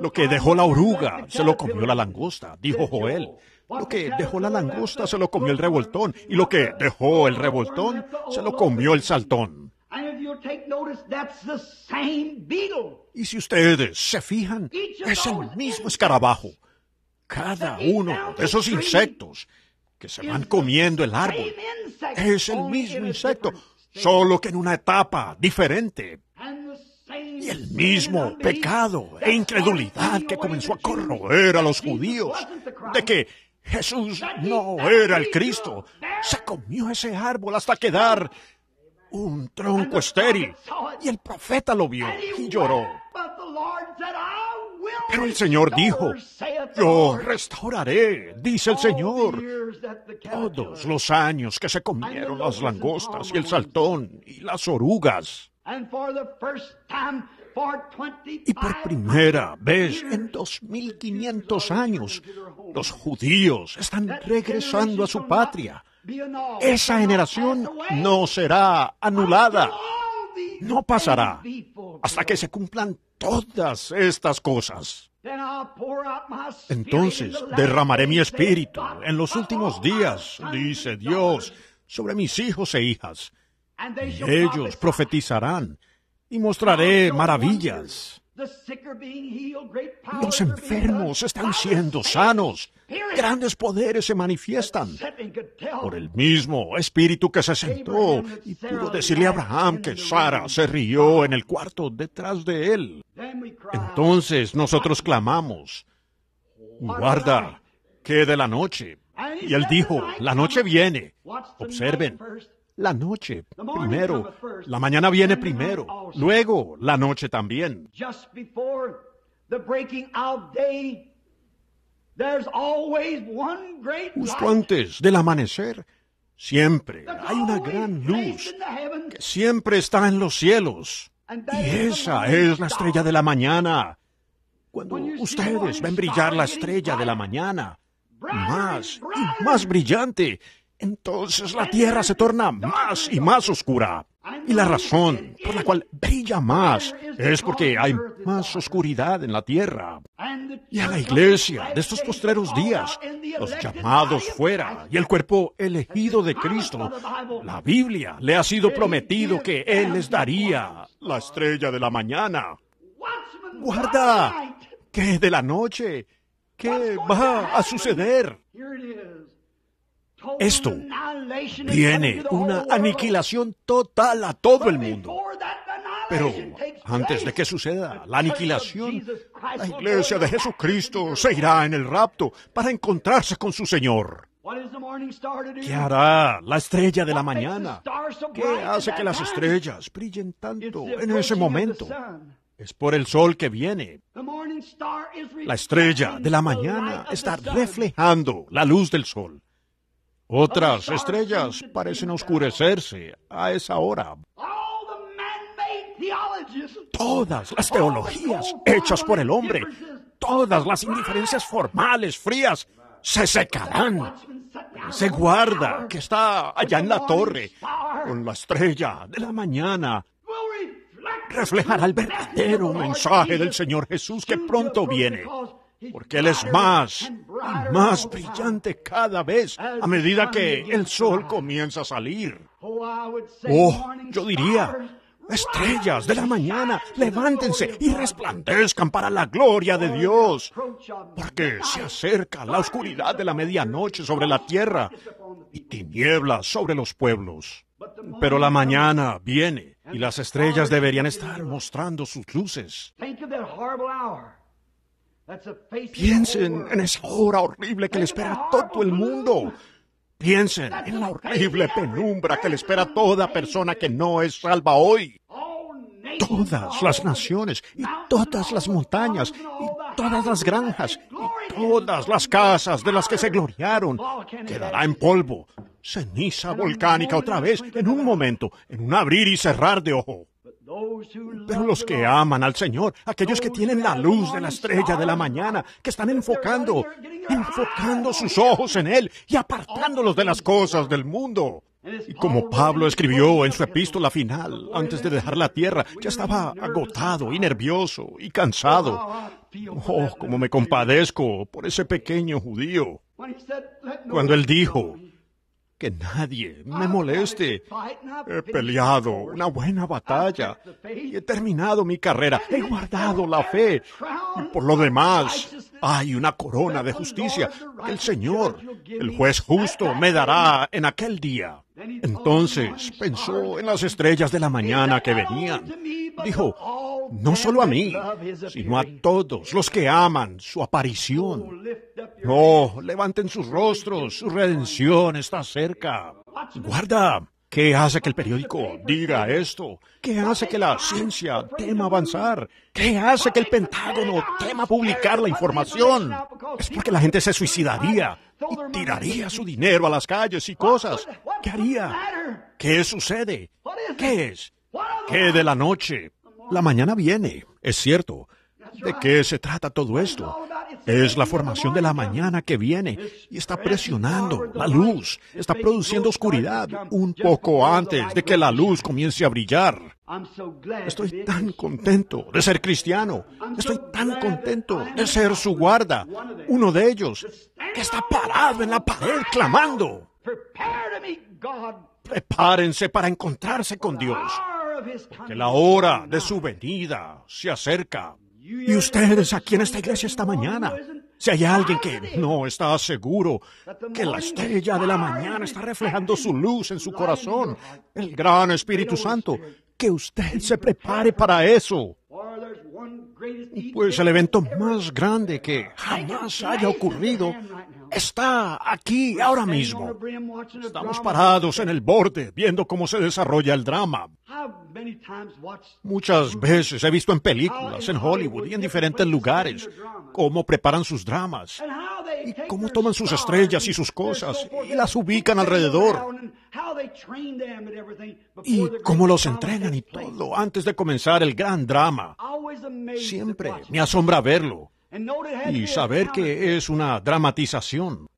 Lo que dejó la oruga se lo comió la langosta, dijo Joel. Lo que dejó la langosta se lo comió el revoltón. Y lo que dejó el revoltón se lo comió el saltón. Y si ustedes se fijan, es el mismo escarabajo. Cada uno de esos insectos que se van comiendo el árbol es el mismo insecto, solo que en una etapa diferente, y el mismo pecado e incredulidad que comenzó a corroer a los judíos de que Jesús no era el Cristo, se comió ese árbol hasta quedar un tronco estéril. Y el profeta lo vio y lloró. Pero el Señor dijo, yo restauraré, dice el Señor, todos los años que se comieron las langostas y el saltón y las orugas. Y por primera vez en 2500 años, los judíos están regresando a su patria. Esa generación no será anulada. No pasará hasta que se cumplan todas estas cosas. Entonces derramaré mi espíritu en los últimos días, dice Dios, sobre mis hijos e hijas y ellos profetizarán, y mostraré maravillas. Los enfermos están siendo sanos. Grandes poderes se manifiestan por el mismo espíritu que se sentó y pudo decirle a Abraham que Sara se rió en el cuarto detrás de él. Entonces nosotros clamamos, guarda, que de la noche. Y él dijo, la noche viene. Observen, la noche primero, la mañana viene primero, luego la noche también. Justo antes del amanecer, siempre hay una gran luz que siempre está en los cielos. Y esa es la estrella de la mañana. Cuando ustedes ven brillar la estrella de la mañana, más y más brillante, entonces la tierra se torna más y más oscura. Y la razón por la cual brilla más es porque hay más oscuridad en la tierra. Y a la iglesia de estos postreros días, los llamados fuera y el cuerpo elegido de Cristo, la Biblia le ha sido prometido que Él les daría la estrella de la mañana. Guarda, ¿Qué de la noche, ¿qué va a suceder? Esto viene una aniquilación total a todo el mundo. Pero antes de que suceda la aniquilación, la iglesia de Jesucristo se irá en el rapto para encontrarse con su Señor. ¿Qué hará la estrella de la mañana? ¿Qué hace que las estrellas brillen tanto en ese momento? Es por el sol que viene. La estrella de la mañana está reflejando la luz del sol. Otras estrellas parecen oscurecerse a esa hora. Todas las teologías hechas por el hombre, todas las indiferencias formales, frías, se secarán. Se guarda que está allá en la torre, con la estrella de la mañana. Reflejará el verdadero mensaje del Señor Jesús que pronto viene porque Él es más y más brillante cada vez a medida que el sol comienza a salir. Oh, yo diría, estrellas de la mañana, levántense y resplandezcan para la gloria de Dios, porque se acerca la oscuridad de la medianoche sobre la tierra y tinieblas sobre los pueblos. Pero la mañana viene y las estrellas deberían estar mostrando sus luces. Piensen en esa hora horrible que le espera a todo el mundo. Piensen en la horrible penumbra que le espera a toda persona que no es salva hoy. Todas las naciones y todas las montañas y todas las granjas y todas las casas de las que se gloriaron quedará en polvo, ceniza volcánica otra vez en un momento, en un abrir y cerrar de ojo. Pero los que aman al Señor, aquellos que tienen la luz de la estrella de la mañana, que están enfocando, enfocando sus ojos en Él y apartándolos de las cosas del mundo. Y como Pablo escribió en su epístola final, antes de dejar la tierra, ya estaba agotado y nervioso y cansado. Oh, oh como me compadezco por ese pequeño judío. Cuando él dijo, que nadie me moleste. He peleado una buena batalla y he terminado mi carrera. He guardado la fe. Y por lo demás, hay una corona de justicia el Señor, el juez justo, me dará en aquel día. Entonces pensó en las estrellas de la mañana que venían. Dijo, no solo a mí, sino a todos los que aman su aparición. No, levanten sus rostros, su redención está cerca. Guarda, ¿Qué hace que el periódico diga esto? ¿Qué hace que la ciencia tema avanzar? ¿Qué hace que el Pentágono tema publicar la información? Es porque la gente se suicidaría y tiraría su dinero a las calles y cosas. ¿Qué haría? ¿Qué sucede? ¿Qué es? ¿Qué de la noche? La mañana viene, es cierto, ¿De qué se trata todo esto? Es la formación de la mañana que viene y está presionando la luz, está produciendo oscuridad un poco antes de que la luz comience a brillar. Estoy tan contento de ser cristiano, estoy tan contento de ser su guarda, uno de ellos que está parado en la pared clamando. Prepárense para encontrarse con Dios, Que la hora de su venida se acerca. Y ustedes aquí en esta iglesia esta mañana, si hay alguien que no está seguro que la estrella de la mañana está reflejando su luz en su corazón, el gran Espíritu Santo, que usted se prepare para eso. Pues el evento más grande que jamás haya ocurrido está aquí ahora mismo. Estamos parados en el borde viendo cómo se desarrolla el drama. Muchas veces he visto en películas, en Hollywood y en diferentes lugares cómo preparan sus dramas y cómo toman sus estrellas y sus cosas y las ubican alrededor y cómo los entrenan y todo antes de comenzar el gran drama. Siempre me asombra verlo y saber que es una dramatización.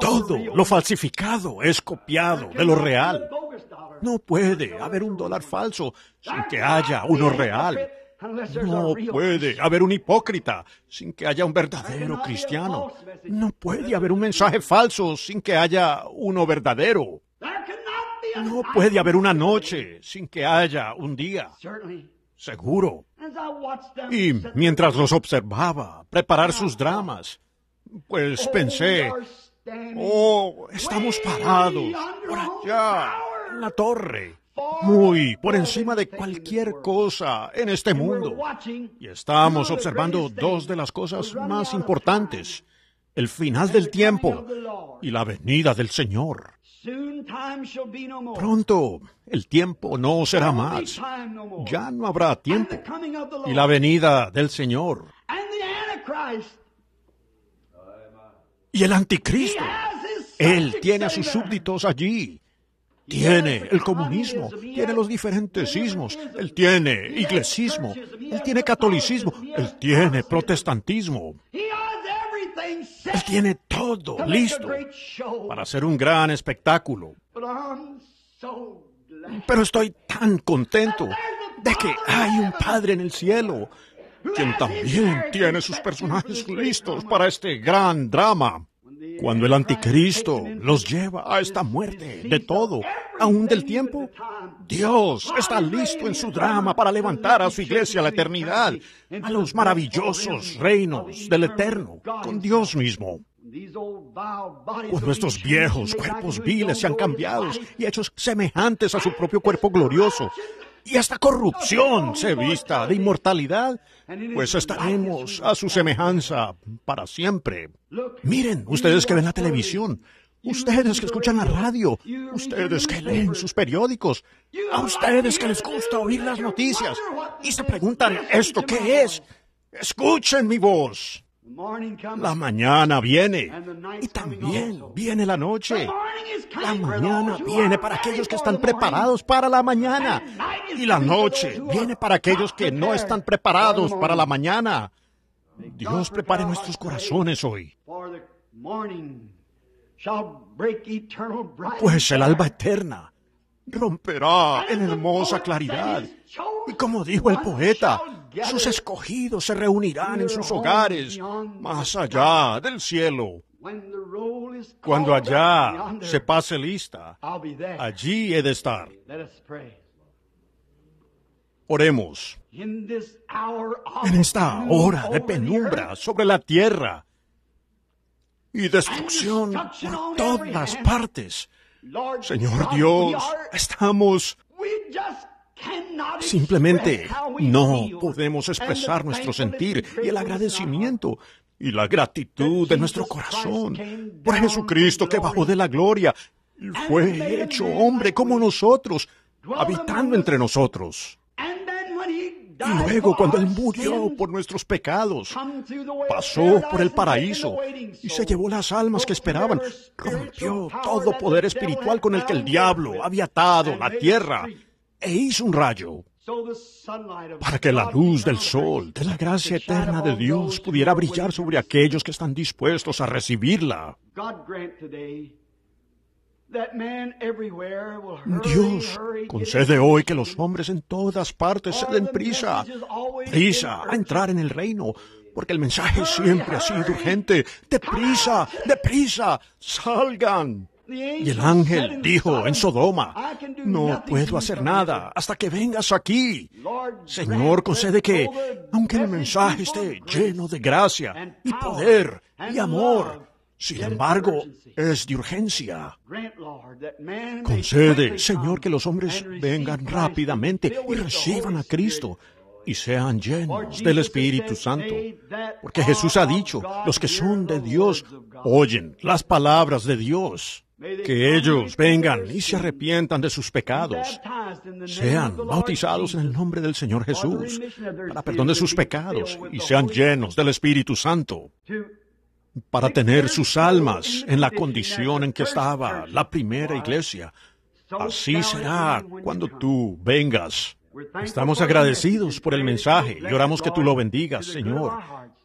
Todo lo falsificado es copiado de lo real. No puede haber un dólar falso sin que haya uno real. No puede haber un hipócrita sin que haya un verdadero cristiano. No puede haber un mensaje falso sin que haya uno verdadero. No puede haber una noche sin que haya un día seguro. Y mientras los observaba preparar sus dramas, pues oh, pensé, oh, estamos parados, por allá, en la torre, muy por encima de cualquier cosa en este mundo. Y estamos observando dos de las cosas más importantes, el final del tiempo y la venida del Señor. Pronto el tiempo no será más. Ya no habrá tiempo. Y la venida del Señor. Y el anticristo. Él tiene a sus súbditos allí. Tiene el comunismo, tiene los diferentes sismos, él tiene iglesismo, él tiene catolicismo, él tiene protestantismo. Él tiene todo listo para hacer un gran espectáculo. Pero estoy tan contento de que hay un Padre en el cielo, quien también tiene sus personajes listos para este gran drama cuando el anticristo los lleva a esta muerte de todo, aún del tiempo, Dios está listo en su drama para levantar a su iglesia a la eternidad, a los maravillosos reinos del eterno, con Dios mismo. Cuando estos viejos cuerpos viles se han cambiados y hechos semejantes a su propio cuerpo glorioso, y esta corrupción se vista de inmortalidad, pues estaremos a su semejanza para siempre. Miren, ustedes que ven la televisión, ustedes que escuchan la radio, ustedes que leen sus periódicos, a ustedes que les gusta oír las noticias y se preguntan, ¿esto qué es? Escuchen mi voz. La mañana viene y también viene la noche. La mañana viene para aquellos que están preparados para la mañana y la noche viene para aquellos que no están preparados para la mañana. Dios prepare nuestros corazones hoy. Pues el alba eterna romperá en hermosa claridad. Y como dijo el poeta, sus escogidos se reunirán en sus hogares, más allá del cielo. Cuando allá se pase lista, allí he de estar. Oremos. En esta hora de penumbra sobre la tierra y destrucción por todas partes. Señor Dios, estamos Simplemente pues, no podemos expresar nuestro sentir y el agradecimiento y la gratitud de nuestro corazón por Jesucristo que bajó de la gloria y fue hecho hombre como nosotros, habitando entre nosotros. Y luego cuando Él murió por nuestros pecados, pasó por el paraíso y se llevó las almas que esperaban, rompió todo poder espiritual con el que el diablo había atado la tierra e hizo un rayo para que la luz del sol, de la gracia eterna de Dios, pudiera brillar sobre aquellos que están dispuestos a recibirla. Dios concede hoy que los hombres en todas partes se den prisa, prisa a entrar en el reino, porque el mensaje siempre ha sido urgente. ¡Deprisa! ¡Deprisa! ¡Salgan! Y el ángel dijo en Sodoma, no puedo hacer nada hasta que vengas aquí. Señor, concede que, aunque el mensaje esté lleno de gracia y poder y amor, sin embargo, es de urgencia. Concede, Señor, que los hombres vengan rápidamente y reciban a Cristo y sean llenos del Espíritu Santo. Porque Jesús ha dicho, los que son de Dios oyen las palabras de Dios. Que ellos vengan y se arrepientan de sus pecados, sean bautizados en el nombre del Señor Jesús, para perdón de sus pecados, y sean llenos del Espíritu Santo, para tener sus almas en la condición en que estaba la primera iglesia. Así será cuando tú vengas. Estamos agradecidos por el mensaje y oramos que tú lo bendigas, Señor,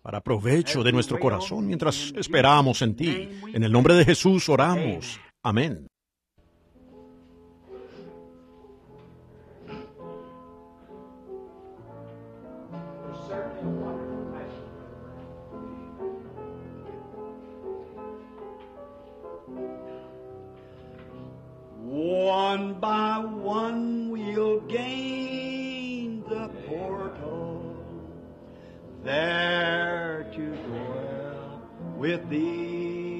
para provecho de nuestro corazón mientras esperamos en ti. En el nombre de Jesús oramos. Amén. One by one we'll gain the portal there to dwell with thee.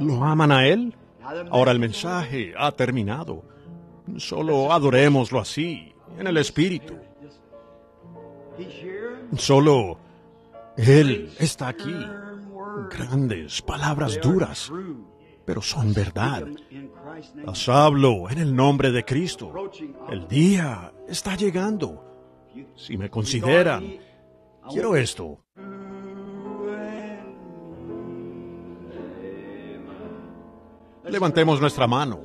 ¿Lo aman a Él? Ahora el mensaje ha terminado. Solo adorémoslo así, en el Espíritu. Solo Él está aquí. Grandes palabras duras pero son verdad. Las hablo en el nombre de Cristo. El día está llegando. Si me consideran, quiero esto. Levantemos nuestra mano.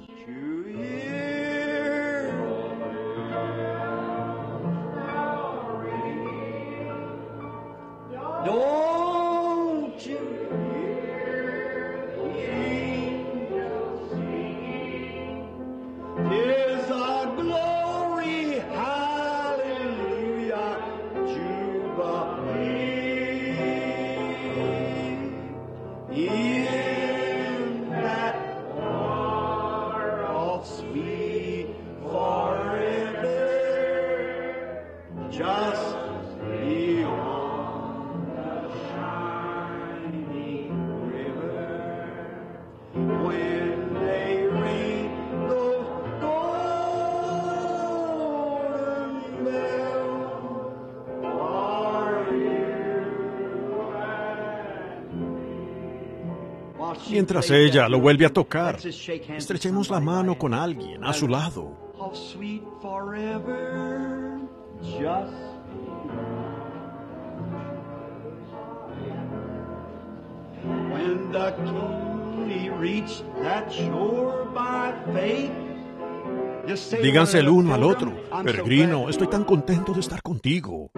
No. Mientras ella lo vuelve a tocar, estrechemos la mano con alguien a su lado. Díganse el uno al otro, peregrino, estoy tan contento de estar contigo.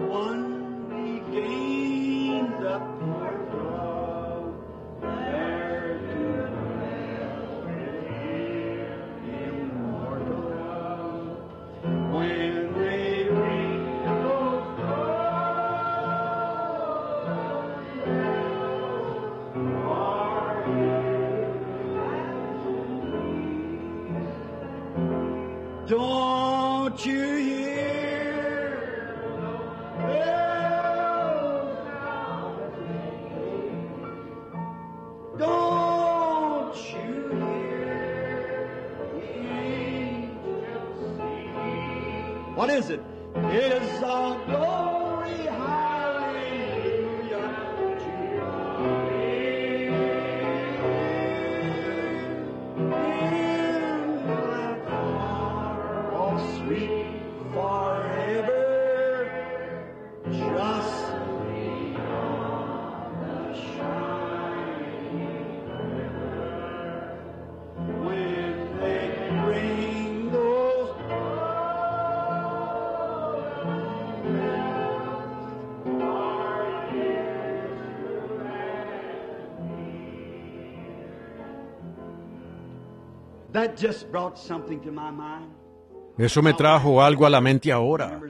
Eso me trajo algo a la mente ahora.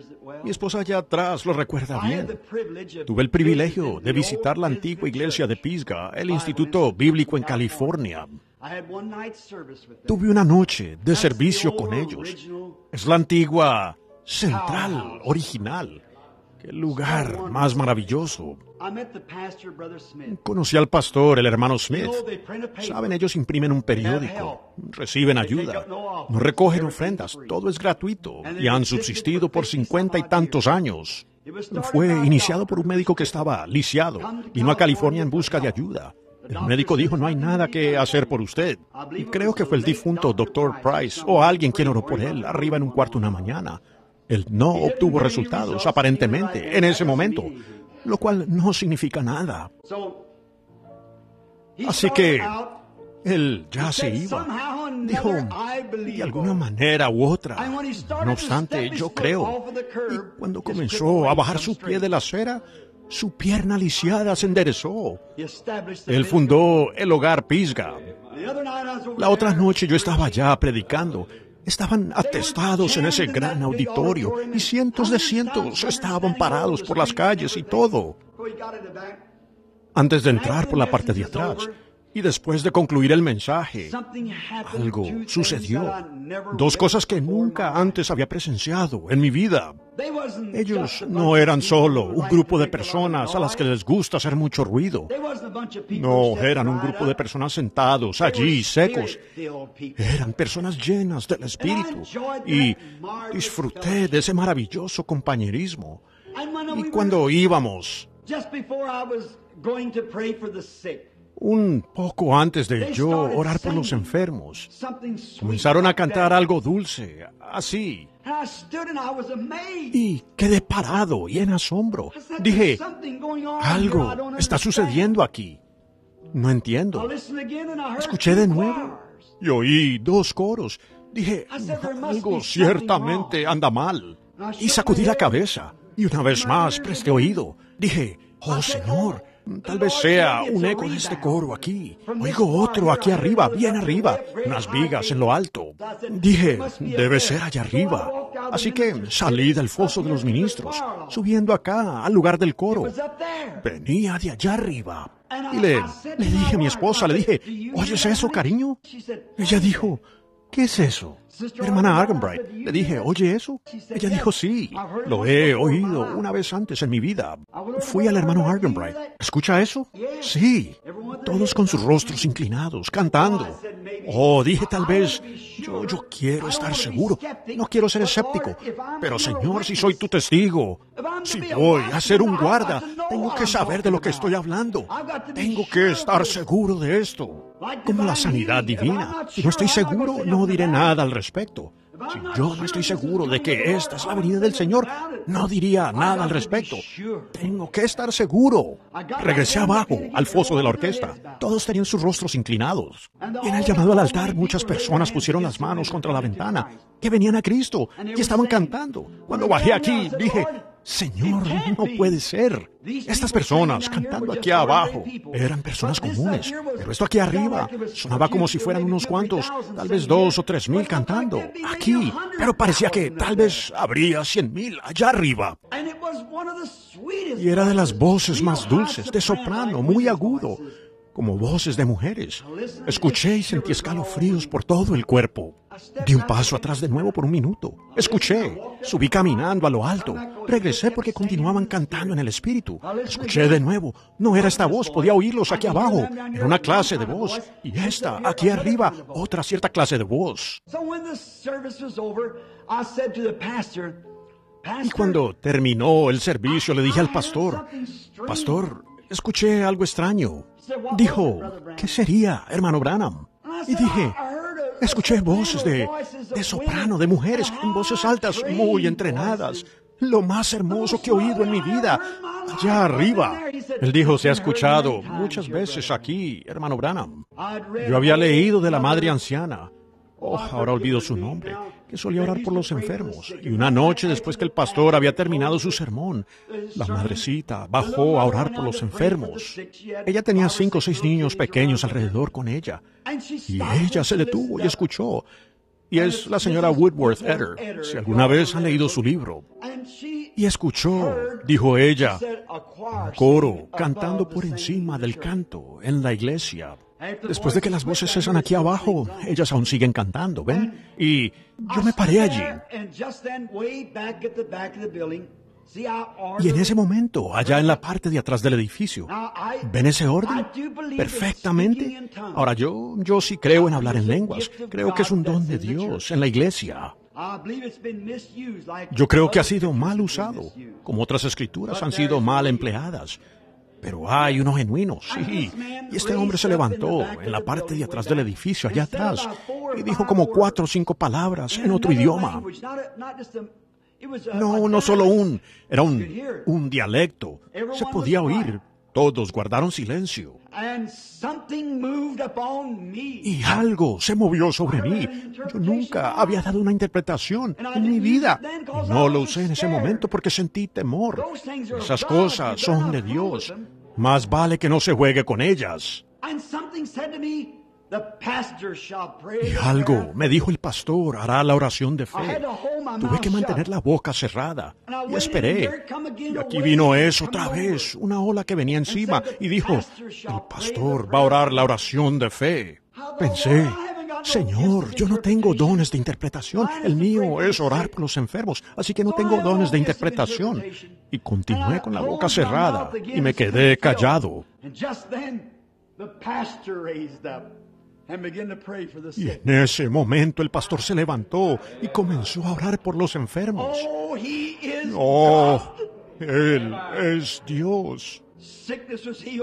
Mi esposa allá atrás lo recuerda bien. Tuve el privilegio de visitar la antigua iglesia de Pisga, el Instituto Bíblico en California. Tuve una noche de servicio con ellos. Es la antigua central original. Qué lugar más maravilloso. Conocí al pastor, el hermano Smith. Saben, ellos imprimen un periódico, reciben ayuda, ...no recogen ofrendas, todo es gratuito y han subsistido por cincuenta y tantos años. Fue iniciado por un médico que estaba lisiado, vino a California en busca de ayuda. El médico dijo, no hay nada que hacer por usted. Y creo que fue el difunto Dr. Price o alguien quien oró por él arriba en un cuarto una mañana. Él no obtuvo resultados, aparentemente, en ese momento lo cual no significa nada. Así que él ya se iba. Dijo, de alguna manera u otra. No obstante, yo creo. Y cuando comenzó a bajar su pie de la acera, su pierna lisiada se enderezó. Él fundó el hogar Pisga. La otra noche yo estaba ya predicando Estaban atestados en ese gran auditorio y cientos de cientos estaban parados por las calles y todo. Antes de entrar por la parte de atrás, y después de concluir el mensaje, algo sucedió. Dos cosas que nunca antes había presenciado en mi vida. Ellos no eran solo un grupo de personas a las que les gusta hacer mucho ruido. No eran un grupo de personas sentados allí, secos. Eran personas llenas del Espíritu. Y disfruté de ese maravilloso compañerismo. Y cuando íbamos, un poco antes de yo orar por los enfermos, comenzaron a cantar algo dulce, así. Y quedé parado y en asombro. Dije, algo está sucediendo aquí. No entiendo. Escuché de nuevo y oí dos coros. Dije, algo ciertamente anda mal. Y sacudí la cabeza. Y una vez más presté oído. Dije, oh Señor, Tal vez sea un eco de este coro aquí. Oigo otro aquí arriba, bien arriba. Unas vigas en lo alto. Dije, debe ser allá arriba. Así que salí del foso de los ministros, subiendo acá, al lugar del coro. Venía de allá arriba. Y le, dije a mi esposa, le dije, ¿oyes eso, cariño? Ella dijo, ¿qué es eso? Hermana Argenbright, le dije, ¿oye eso? Ella dijo sí. Lo he oído una vez antes en mi vida. Fui al hermano Argenbright. ¿Escucha eso? Sí. Todos con sus rostros inclinados, cantando. Oh, dije tal vez, yo, yo quiero estar seguro. No quiero ser escéptico. Pero Señor, si soy tu testigo, si voy a ser un guarda, tengo que saber de lo que estoy hablando. Tengo que estar seguro de esto como la sanidad divina. Si No estoy seguro, no diré nada al respecto. Si yo no estoy seguro de que esta es la venida del Señor, no diría nada al respecto. Tengo que estar seguro. Regresé abajo, al foso de la orquesta. Todos tenían sus rostros inclinados. en el llamado al altar, muchas personas pusieron las manos contra la ventana, que venían a Cristo y estaban cantando. Cuando bajé aquí, dije, Señor, no puede ser. Estas personas cantando aquí abajo eran personas comunes, pero esto aquí arriba sonaba como si fueran unos cuantos, tal vez dos o tres mil cantando aquí, pero parecía que tal vez habría cien mil allá arriba. Y era de las voces más dulces, de soprano, muy agudo, como voces de mujeres. Escuché y sentí escalofríos por todo el cuerpo. Di un paso atrás de nuevo por un minuto. Escuché. Subí caminando a lo alto. Regresé porque continuaban cantando en el espíritu. Escuché de nuevo. No era esta voz. Podía oírlos aquí abajo. Era una clase de voz. Y esta, aquí arriba, otra cierta clase de voz. Y cuando terminó el servicio, le dije al pastor, Pastor, escuché algo extraño. Dijo, ¿qué sería, hermano Branham? Y dije, Escuché voces de, soprano, de mujeres, voces altas muy entrenadas. Lo más hermoso que he oído en mi vida, allá arriba. Él dijo, se ha escuchado muchas veces aquí, hermano Branham. Yo había leído de la madre anciana. Oh, ahora olvido su nombre, que solía orar por los enfermos. Y una noche después que el pastor había terminado su sermón, la madrecita bajó a orar por los enfermos. Ella tenía cinco o seis niños pequeños alrededor con ella. Y ella se detuvo y escuchó. Y es la señora Woodworth Eder, si alguna vez ha leído su libro. Y escuchó, dijo ella, un coro cantando por encima del canto en la iglesia. Después de que las voces cesan aquí abajo, ellas aún siguen cantando, ¿ven? Y yo me paré allí. Y en ese momento, allá en la parte de atrás del edificio, ¿ven ese orden? Perfectamente. Ahora yo, yo sí creo en hablar en lenguas. Creo que es un don de Dios en la iglesia. Yo creo que ha sido mal usado, como otras escrituras han sido mal empleadas. Pero hay unos genuinos, sí. Y este hombre se levantó en la parte de atrás del edificio, allá atrás, y dijo como cuatro o cinco palabras en otro idioma. No, no solo un, era un, un dialecto. Se podía oír. Todos guardaron silencio. Y algo se movió sobre mí. Yo nunca había dado una interpretación en mi vida. no lo usé en ese momento porque sentí temor. Esas cosas son de Dios. Más vale que no se juegue con ellas. Y algo, me dijo el pastor, hará la oración de fe. Tuve que mantener la boca cerrada y esperé. Y aquí vino eso otra vez, una ola que venía encima y dijo, el pastor va a orar la oración de fe. Pensé, Señor, yo no tengo dones de interpretación. El mío es orar por los enfermos, así que no tengo dones de interpretación. Y continué con la boca cerrada y me quedé callado. Y en ese momento el pastor se levantó y comenzó a orar por los enfermos. Oh, oh Él es Dios.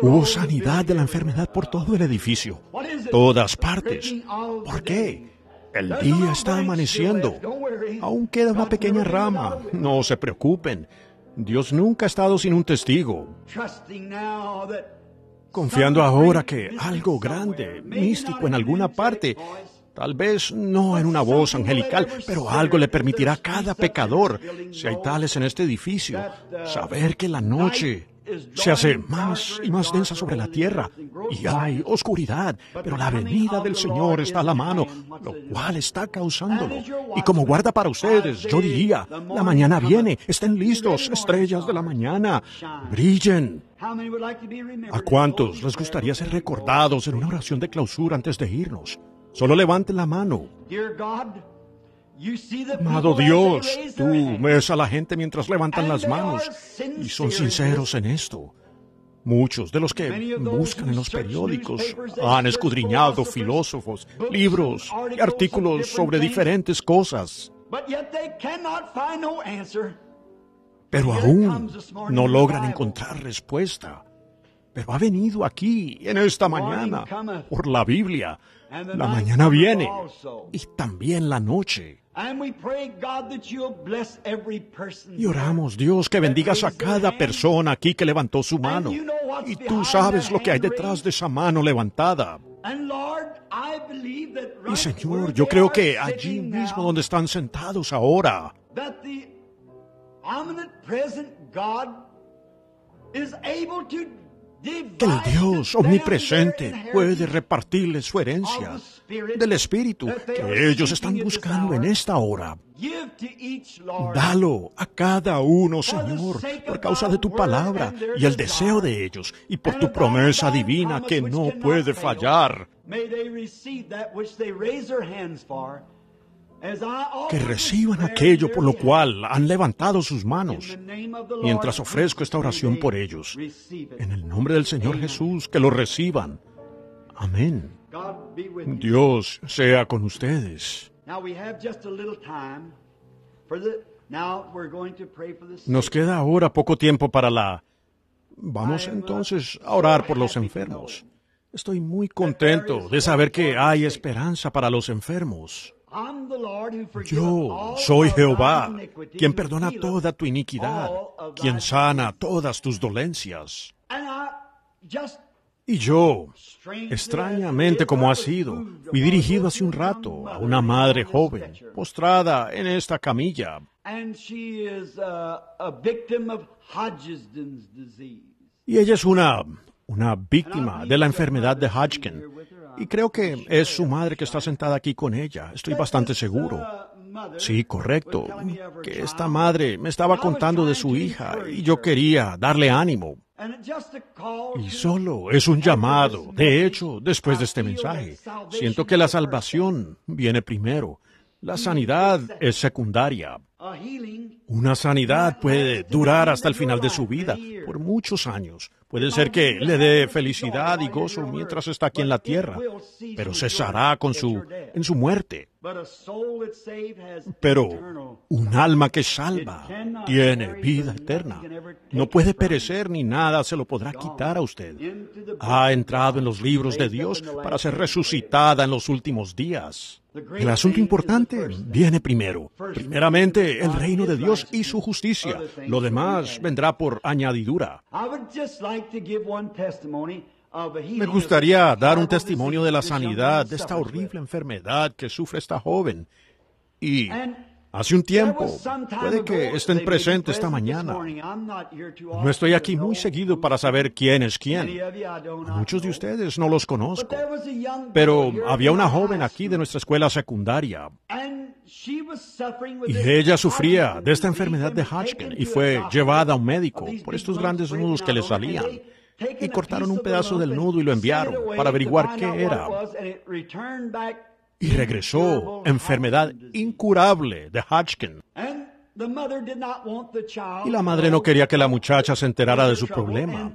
Hubo sanidad de la enfermedad por todo el edificio, todas partes. ¿Por qué? El día está amaneciendo. Aún queda una pequeña rama. No se preocupen. Dios nunca ha estado sin un testigo confiando ahora que algo grande, místico en alguna parte, tal vez no en una voz angelical, pero algo le permitirá a cada pecador, si hay tales en este edificio, saber que la noche se hace más y más densa sobre la tierra y hay oscuridad, pero la venida del Señor está a la mano, lo cual está causándolo. Y como guarda para ustedes, yo diría, la mañana viene, estén listos, estrellas de la mañana, brillen. ¿A cuántos les gustaría ser recordados en una oración de clausura antes de irnos? Solo levanten la mano. Amado Dios, tú ves a la gente mientras levantan las manos y son sinceros en esto. Muchos de los que buscan en los periódicos han escudriñado filósofos, libros y artículos sobre diferentes cosas. no pero aún no logran encontrar respuesta. Pero ha venido aquí, en esta mañana, por la Biblia. La mañana viene y también la noche. Y oramos, Dios, que bendigas a cada persona aquí que levantó su mano. Y tú sabes lo que hay detrás de esa mano levantada. Y Señor, yo creo que allí mismo donde están sentados ahora, el Dios omnipresente puede repartirles su herencia del Espíritu que ellos están buscando en esta hora. Dalo a cada uno, Señor, por causa de tu palabra y el deseo de ellos y por tu promesa divina que no puede fallar que reciban aquello por lo cual han levantado sus manos, mientras ofrezco esta oración por ellos. En el nombre del Señor Jesús, que lo reciban. Amén. Dios sea con ustedes. Nos queda ahora poco tiempo para la... Vamos entonces a orar por los enfermos. Estoy muy contento de saber que hay esperanza para los enfermos. Yo soy Jehová, quien perdona toda tu iniquidad, quien sana todas tus dolencias. Y yo, extrañamente como ha sido, me dirigido hace un rato a una madre joven, postrada en esta camilla. Y ella es una, una víctima de la enfermedad de Hodgkin. Y creo que es su madre que está sentada aquí con ella. Estoy bastante seguro. Sí, correcto. Que esta madre me estaba contando de su hija y yo quería darle ánimo. Y solo es un llamado. De hecho, después de este mensaje, siento que la salvación viene primero. La sanidad es secundaria. Una sanidad puede durar hasta el final de su vida, por muchos años. Puede ser que le dé felicidad y gozo mientras está aquí en la tierra, pero cesará con su, en su muerte. Pero un alma que salva tiene vida eterna. No puede perecer ni nada se lo podrá quitar a usted. Ha entrado en los libros de Dios para ser resucitada en los últimos días. El asunto importante viene primero. Primeramente, el reino de Dios y su justicia. Lo demás vendrá por añadidura. Me gustaría dar un testimonio de la sanidad de esta horrible enfermedad que sufre esta joven. Y hace un tiempo. Puede que estén presentes esta mañana. No estoy aquí muy seguido para saber quién es quién. muchos de ustedes no los conozco. Pero había una joven aquí de nuestra escuela secundaria. Y ella sufría de esta enfermedad de Hodgkin y fue llevada a un médico por estos grandes nudos que le salían y cortaron un pedazo del nudo y lo enviaron para averiguar qué era y regresó enfermedad incurable de Hodgkin. Y la madre no quería que la muchacha se enterara de su problema.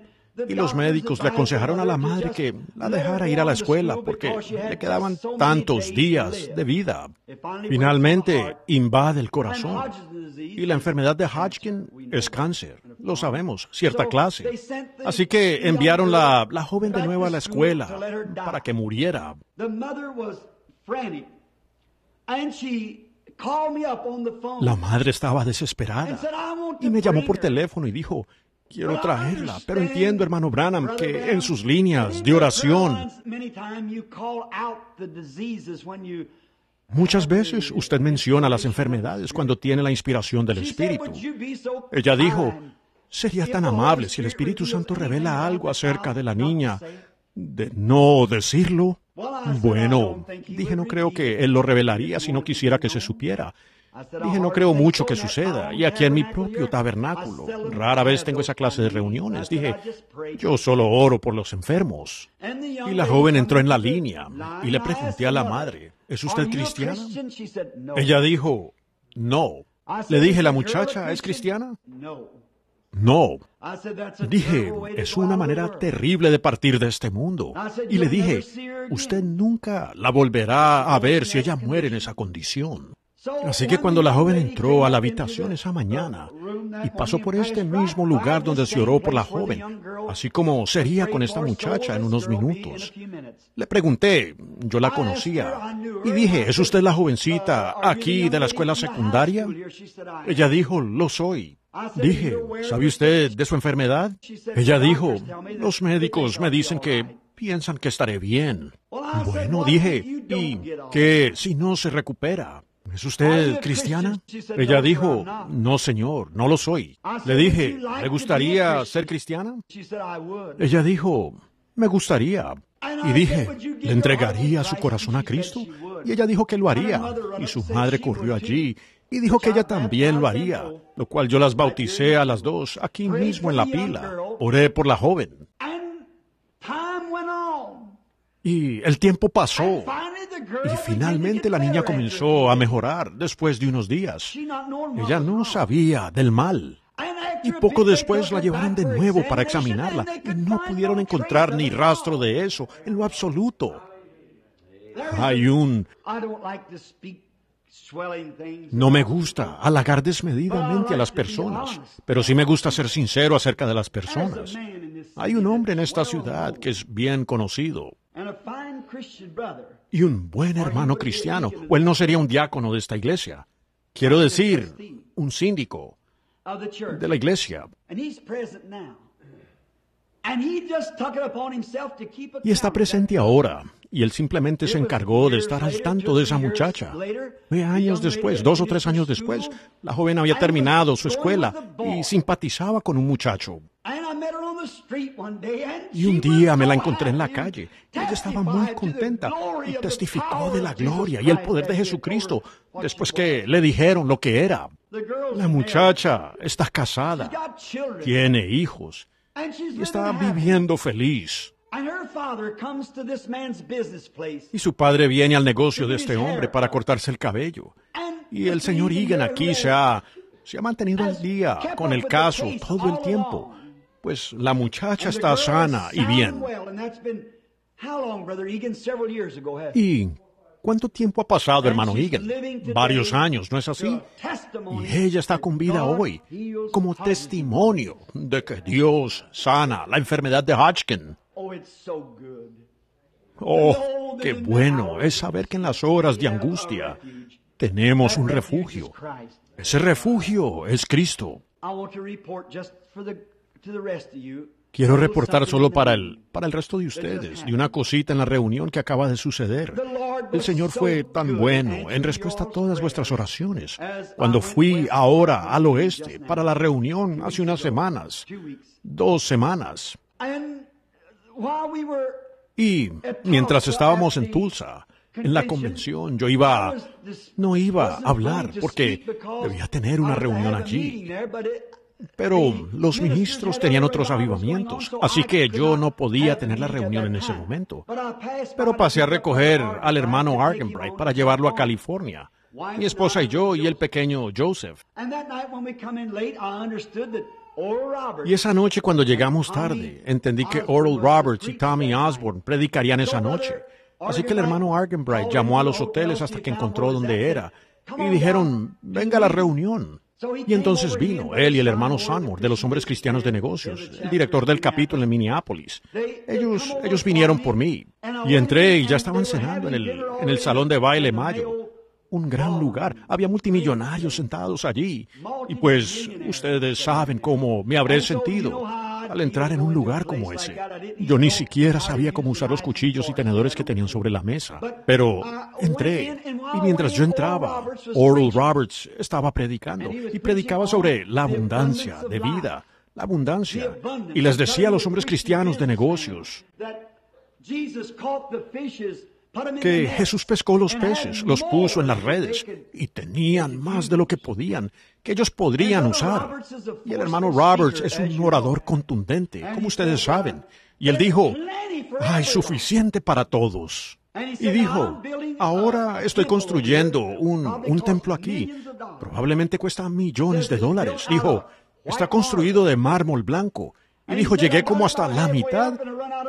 Y los médicos le aconsejaron a la madre que la dejara ir a la escuela porque le quedaban tantos días de vida. Finalmente invade el corazón. Y la enfermedad de Hodgkin es cáncer, lo sabemos, cierta clase. Así que enviaron la, la joven de nuevo a la escuela para que muriera. La madre estaba desesperada y me llamó por teléfono y dijo, quiero traerla, pero entiendo, hermano Branham, que en sus líneas de oración Muchas veces usted menciona las enfermedades cuando tiene la inspiración del Espíritu. Ella dijo, sería tan amable si el Espíritu Santo revela algo acerca de la niña, de no decirlo. Bueno, dije, no creo que él lo revelaría si no quisiera que se supiera. Dije, no creo mucho que suceda. Y aquí en mi propio tabernáculo, rara vez tengo esa clase de reuniones. Dije, yo solo oro por los enfermos. Y la joven entró en la línea y le pregunté a la madre, ¿es usted cristiana? Ella dijo, no. Le dije, ¿la muchacha es cristiana? No. No. Dije, es una manera terrible de partir de este mundo. Y le dije, usted nunca la volverá a ver si ella muere en esa condición. Así que cuando la joven entró a la habitación esa mañana y pasó por este mismo lugar donde se oró por la joven, así como sería con esta muchacha en unos minutos, le pregunté, yo la conocía, y dije, ¿es usted la jovencita uh, aquí de la escuela secundaria? Ella dijo, lo soy. Dije, ¿sabe usted de su enfermedad? Ella dijo, los médicos me dicen que piensan que estaré bien. Bueno, dije, ¿y qué si no se recupera? ¿Es usted cristiana? Ella dijo, no señor, no lo soy. Le dije, ¿le gustaría ser cristiana? Ella dijo, me gustaría. Y dije, ¿le entregaría su corazón a Cristo? Y ella dijo que lo haría. Y su madre corrió allí y dijo que ella también lo haría, lo cual yo las bauticé a las dos aquí mismo en la pila. Oré por la joven. Y el tiempo pasó. Y finalmente la niña comenzó a mejorar después de unos días. Ella no sabía del mal. Y poco después la llevaron de nuevo para examinarla y no pudieron encontrar ni rastro de eso en lo absoluto. Hay un no me gusta halagar desmedidamente a las personas, pero sí me gusta ser sincero acerca de las personas. Hay un hombre en esta ciudad que es bien conocido y un buen hermano cristiano, o él no sería un diácono de esta iglesia. Quiero decir, un síndico de la iglesia. Y está presente ahora y él simplemente se encargó de estar al tanto de esa muchacha. años después, dos o tres años después, la joven había terminado su escuela y simpatizaba con un muchacho. Y un día me la encontré en la calle. Ella estaba muy contenta y testificó de la gloria y el poder de Jesucristo después que le dijeron lo que era. La muchacha está casada, tiene hijos y está viviendo feliz. Y su padre viene al negocio de este hombre para cortarse el cabello. Y el señor Egan aquí se ha, se ha mantenido al día con el caso todo el tiempo, pues la muchacha está sana y bien. ¿Y cuánto tiempo ha pasado, hermano Egan? Varios años, ¿no es así? Y ella está con vida hoy, como testimonio de que Dios sana la enfermedad de Hodgkin. Oh, oh qué bueno es saber que en las horas de angustia tenemos un refugio. Ese refugio es Cristo. Quiero reportar solo para el, para el resto de ustedes de una cosita en la reunión que acaba de suceder. El Señor fue tan bueno en respuesta a todas vuestras oraciones. Cuando fui ahora al oeste para la reunión hace unas semanas, dos semanas, y mientras estábamos en Tulsa, en la convención, yo iba, no iba a hablar porque debía tener una reunión allí. Pero los ministros tenían otros avivamientos, así que yo no podía tener la reunión en ese momento. Pero pasé a recoger al hermano Argenbright para llevarlo a California. Mi esposa y yo y el pequeño Joseph. Y esa noche cuando llegamos tarde, entendí que Oral Roberts y Tommy Osborne predicarían esa noche. Así que el hermano Argenbright llamó a los hoteles hasta que encontró dónde era. Y dijeron, venga a la reunión. Y entonces vino él y el hermano Sanmore, de los hombres cristianos de negocios, el director del capítulo en Minneapolis. Ellos, ellos vinieron por mí. Y entré y ya estaban cenando en el, en el salón de baile Mayo un gran oh, lugar. Había multimillonarios sentados allí. Y pues ustedes saben cómo me habré sentido al entrar en un lugar como ese. Yo ni siquiera sabía cómo usar los cuchillos y tenedores que tenían sobre la mesa. Pero uh, entré y mientras yo uh, entraba, Oral Roberts estaba predicando y predicaba sobre la abundancia de vida, la abundancia. Y les decía a los hombres cristianos de negocios que Jesús pescó los peces, los puso en las redes y tenían más de lo que podían, que ellos podrían usar. Y el hermano Roberts es un orador contundente, como ustedes saben. Y él dijo, hay suficiente para todos. Y dijo, ahora estoy construyendo un, un templo aquí. Probablemente cuesta millones de dólares. Dijo, está construido de mármol blanco y dijo, llegué como hasta la mitad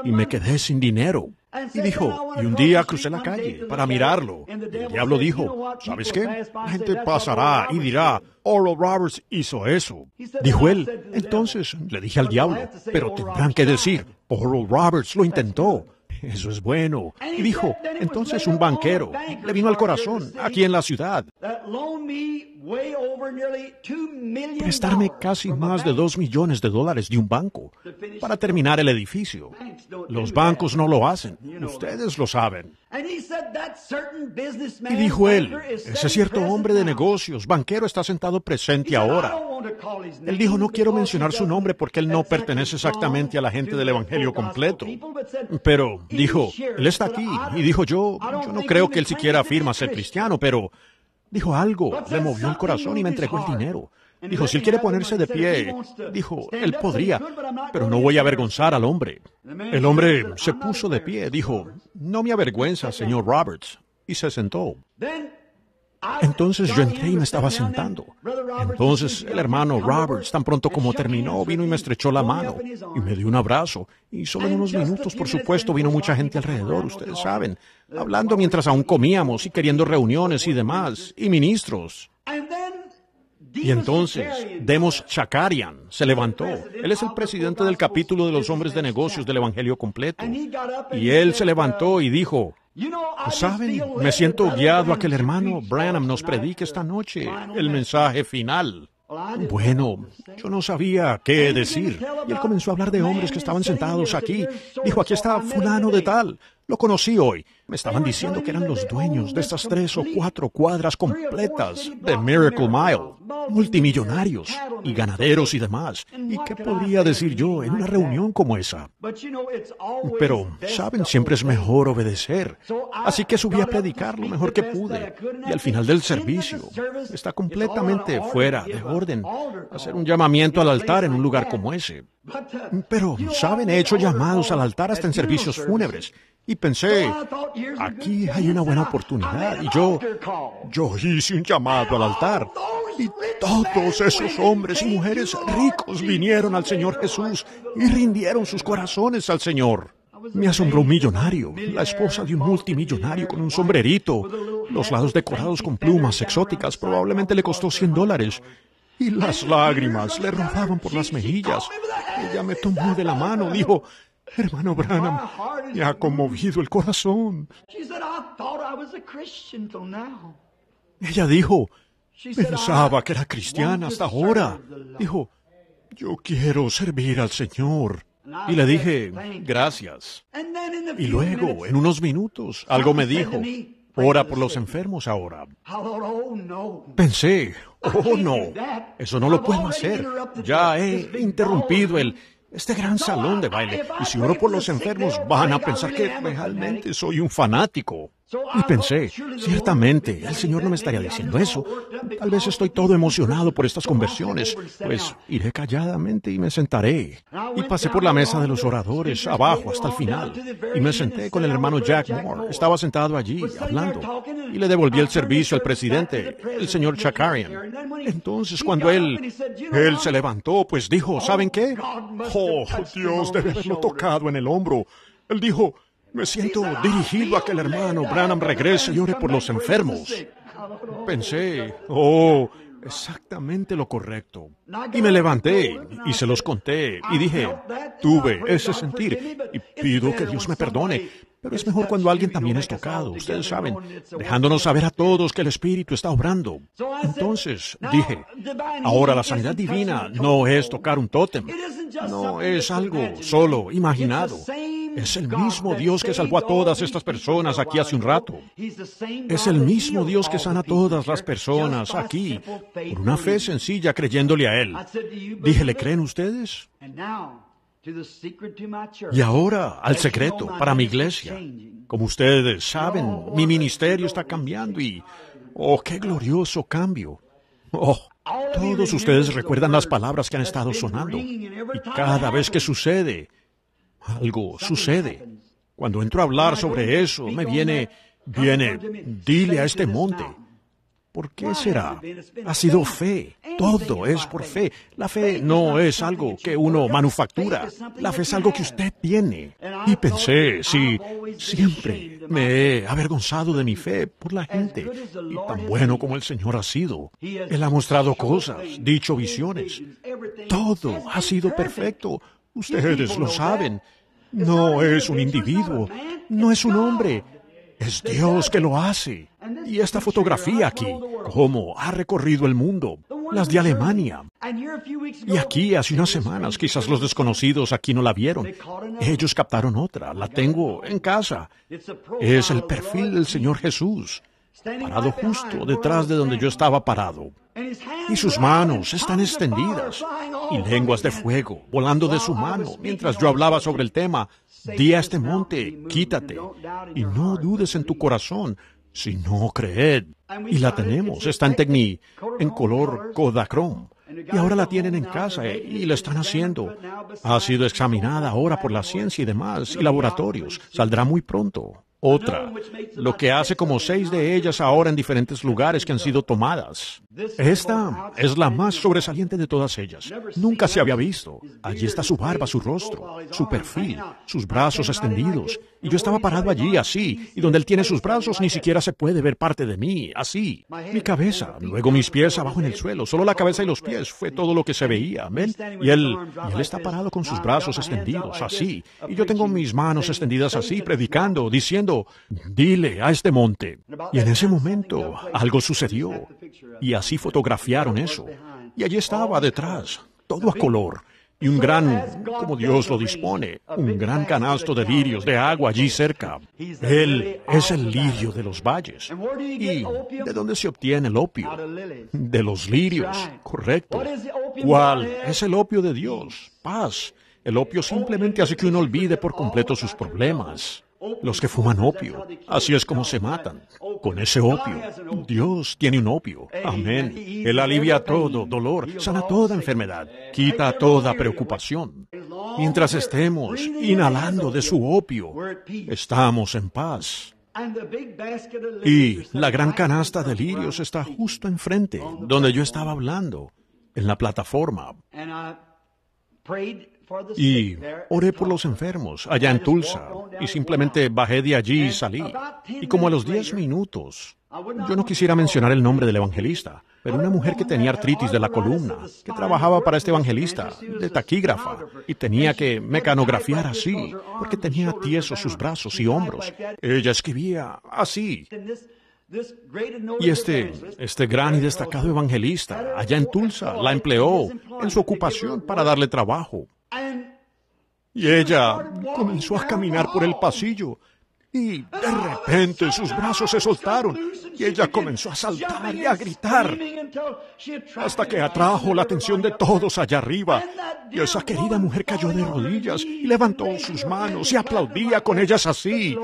y me quedé sin dinero. Y dijo, y un día crucé la calle para mirarlo. El diablo dijo, ¿sabes qué? La gente pasará y dirá, Oral Roberts hizo eso. Dijo él, entonces le dije al diablo, pero tendrán que decir, Oral Roberts lo intentó. Eso es bueno. Y dijo, entonces un banquero le vino al corazón, aquí en la ciudad, prestarme casi más de dos millones de dólares de un banco para terminar el edificio. Los bancos no lo hacen, ustedes lo saben. Y dijo él, ese cierto hombre de negocios, banquero, está sentado presente ahora. Él dijo, no quiero mencionar su nombre porque él no pertenece exactamente a la gente del Evangelio completo. Pero dijo, él está aquí. Y dijo, yo, yo no creo que él siquiera afirma ser cristiano, pero dijo algo, le movió el corazón y me entregó el dinero. Dijo, si él quiere ponerse de pie, dijo, él podría, pero no voy a avergonzar al hombre. El hombre se puso de pie, dijo, no me avergüenza, señor Roberts, y se sentó. Entonces yo entré y me estaba sentando. Entonces el hermano Roberts, tan pronto como terminó, vino y me estrechó la mano y me dio un abrazo. Y solo en unos minutos, por supuesto, vino mucha gente alrededor, ustedes saben, hablando mientras aún comíamos y queriendo reuniones y demás, y ministros. Y entonces, Demos Chakarian se levantó. Él es el presidente del capítulo de los hombres de negocios del Evangelio completo. Y él se levantó y dijo, ¿saben? Me siento guiado a que el hermano Branham nos predique esta noche el mensaje final. Bueno, yo no sabía qué decir. Y él comenzó a hablar de hombres que estaban sentados aquí. Dijo, aquí está fulano de tal, lo conocí hoy. Me estaban diciendo que eran los dueños de estas tres o cuatro cuadras completas de Miracle Mile, multimillonarios y ganaderos y demás. ¿Y qué podría decir yo en una reunión como esa? Pero, saben, siempre es mejor obedecer. Así que subí a predicar lo mejor que pude. Y al final del servicio, está completamente fuera de orden hacer un llamamiento al altar en un lugar como ese. Pero, ¿saben? He hecho llamados al altar hasta en servicios fúnebres. Y pensé, aquí hay una buena oportunidad. Y yo, yo hice un llamado al altar. Y todos esos hombres y mujeres ricos vinieron al Señor Jesús y rindieron sus corazones al Señor. Me asombró un millonario, la esposa de un multimillonario con un sombrerito, los lados decorados con plumas exóticas, probablemente le costó 100 dólares, y las lágrimas le rompaban por las mejillas. Ella me tomó de la mano, dijo, hermano Branham, me ha conmovido el corazón. Ella dijo, pensaba que era cristiana hasta ahora. Dijo, yo quiero servir al Señor. Y le dije, gracias. Y luego, en unos minutos, algo me dijo, Ora por los enfermos ahora. Pensé, oh no, eso no lo puedo hacer. Ya he interrumpido el este gran salón de baile. Y si oro por los enfermos, van a pensar que realmente soy un fanático. Y pensé, ciertamente, el Señor no me estaría diciendo eso. Tal vez estoy todo emocionado por estas conversiones, pues iré calladamente y me sentaré. Y pasé por la mesa de los oradores, abajo hasta el final, y me senté con el hermano Jack Moore. Estaba sentado allí, hablando, y le devolví el servicio al presidente, el señor Chakarian. Entonces, cuando él, él se levantó, pues dijo, ¿saben qué? Oh, Dios de haberlo tocado en el hombro. Él dijo, me siento dirigido a que el hermano Branham regrese y ore por los enfermos. Pensé, oh, exactamente lo correcto. Y me levanté y se los conté y dije, tuve ese sentir y pido que Dios me perdone pero es mejor cuando alguien también es tocado, ustedes saben, dejándonos saber a todos que el Espíritu está obrando. Entonces, dije, ahora la sanidad divina no es tocar un tótem, no es algo solo imaginado. Es el mismo Dios que salvó a todas estas personas aquí hace un rato. Es el mismo Dios que sana a todas las personas aquí por una fe sencilla creyéndole a Él. Dije, ¿le creen ustedes? Y ahora al secreto para mi iglesia. Como ustedes saben, mi ministerio está cambiando y... ¡Oh, qué glorioso cambio! ¡Oh! Todos ustedes recuerdan las palabras que han estado sonando. Y cada vez que sucede, algo sucede. Cuando entro a hablar sobre eso, me viene, viene, dile a este monte, ¿Por qué será? Ha sido fe. Todo es por fe. La fe no es algo que uno manufactura. La fe es algo que usted tiene. Y pensé, sí, siempre me he avergonzado de mi fe por la gente. Y tan bueno como el Señor ha sido. Él ha mostrado cosas, dicho visiones. Todo ha sido perfecto. Ustedes lo saben. No es un individuo. No es un hombre. Es Dios que lo hace. Y esta fotografía aquí, cómo ha recorrido el mundo, las de Alemania. Y aquí, hace unas semanas, quizás los desconocidos aquí no la vieron. Ellos captaron otra, la tengo en casa. Es el perfil del Señor Jesús, parado justo detrás de donde yo estaba parado. Y sus manos están extendidas, y lenguas de fuego volando de su mano mientras yo hablaba sobre el tema Di a este monte, quítate, y no dudes en tu corazón, sino creed. Y la tenemos, está en Tecni, en color Kodachrome. Y ahora la tienen en casa eh, y la están haciendo. Ha sido examinada ahora por la ciencia y demás, y laboratorios. Saldrá muy pronto. Otra, lo que hace como seis de ellas ahora en diferentes lugares que han sido tomadas. Esta es la más sobresaliente de todas ellas. Nunca se había visto. Allí está su barba, su rostro, su perfil, sus brazos extendidos. Y yo estaba parado allí, así, y donde él tiene sus brazos ni siquiera se puede ver parte de mí, así. Mi cabeza, luego mis pies abajo en el suelo, solo la cabeza y los pies fue todo lo que se veía, Y él, él está parado con sus brazos extendidos, así. Y yo tengo mis manos extendidas así, predicando, diciendo, dile a este monte. Y en ese momento algo sucedió. Y así fotografiaron eso. Y allí estaba detrás, todo a color, y un gran, como Dios lo dispone, un gran canasto de lirios de agua allí cerca. Él es el lirio de los valles. ¿Y de dónde se obtiene el opio? De los lirios, correcto. ¿Cuál es el opio de Dios? Paz. El opio simplemente hace que uno olvide por completo sus problemas. Los que fuman opio, así es como se matan, con ese opio. Dios tiene un opio, amén. Él alivia todo dolor, sana toda enfermedad, quita toda preocupación. Mientras estemos inhalando de su opio, estamos en paz. Y la gran canasta de lirios está justo enfrente, donde yo estaba hablando, en la plataforma y oré por los enfermos allá en Tulsa y simplemente bajé de allí y salí. Y como a los 10 minutos, yo no quisiera mencionar el nombre del evangelista, pero una mujer que tenía artritis de la columna, que trabajaba para este evangelista, de taquígrafa, y tenía que mecanografiar así, porque tenía tiesos sus brazos y hombros. Ella escribía así. Y este, este gran y destacado evangelista allá en Tulsa la empleó en su ocupación para darle trabajo. Y ella comenzó a caminar por el pasillo. Y de repente sus brazos se soltaron y ella comenzó a saltar y a gritar hasta que atrajo la atención de todos allá arriba. Y esa querida mujer cayó de rodillas y levantó sus manos y aplaudía con ellas así.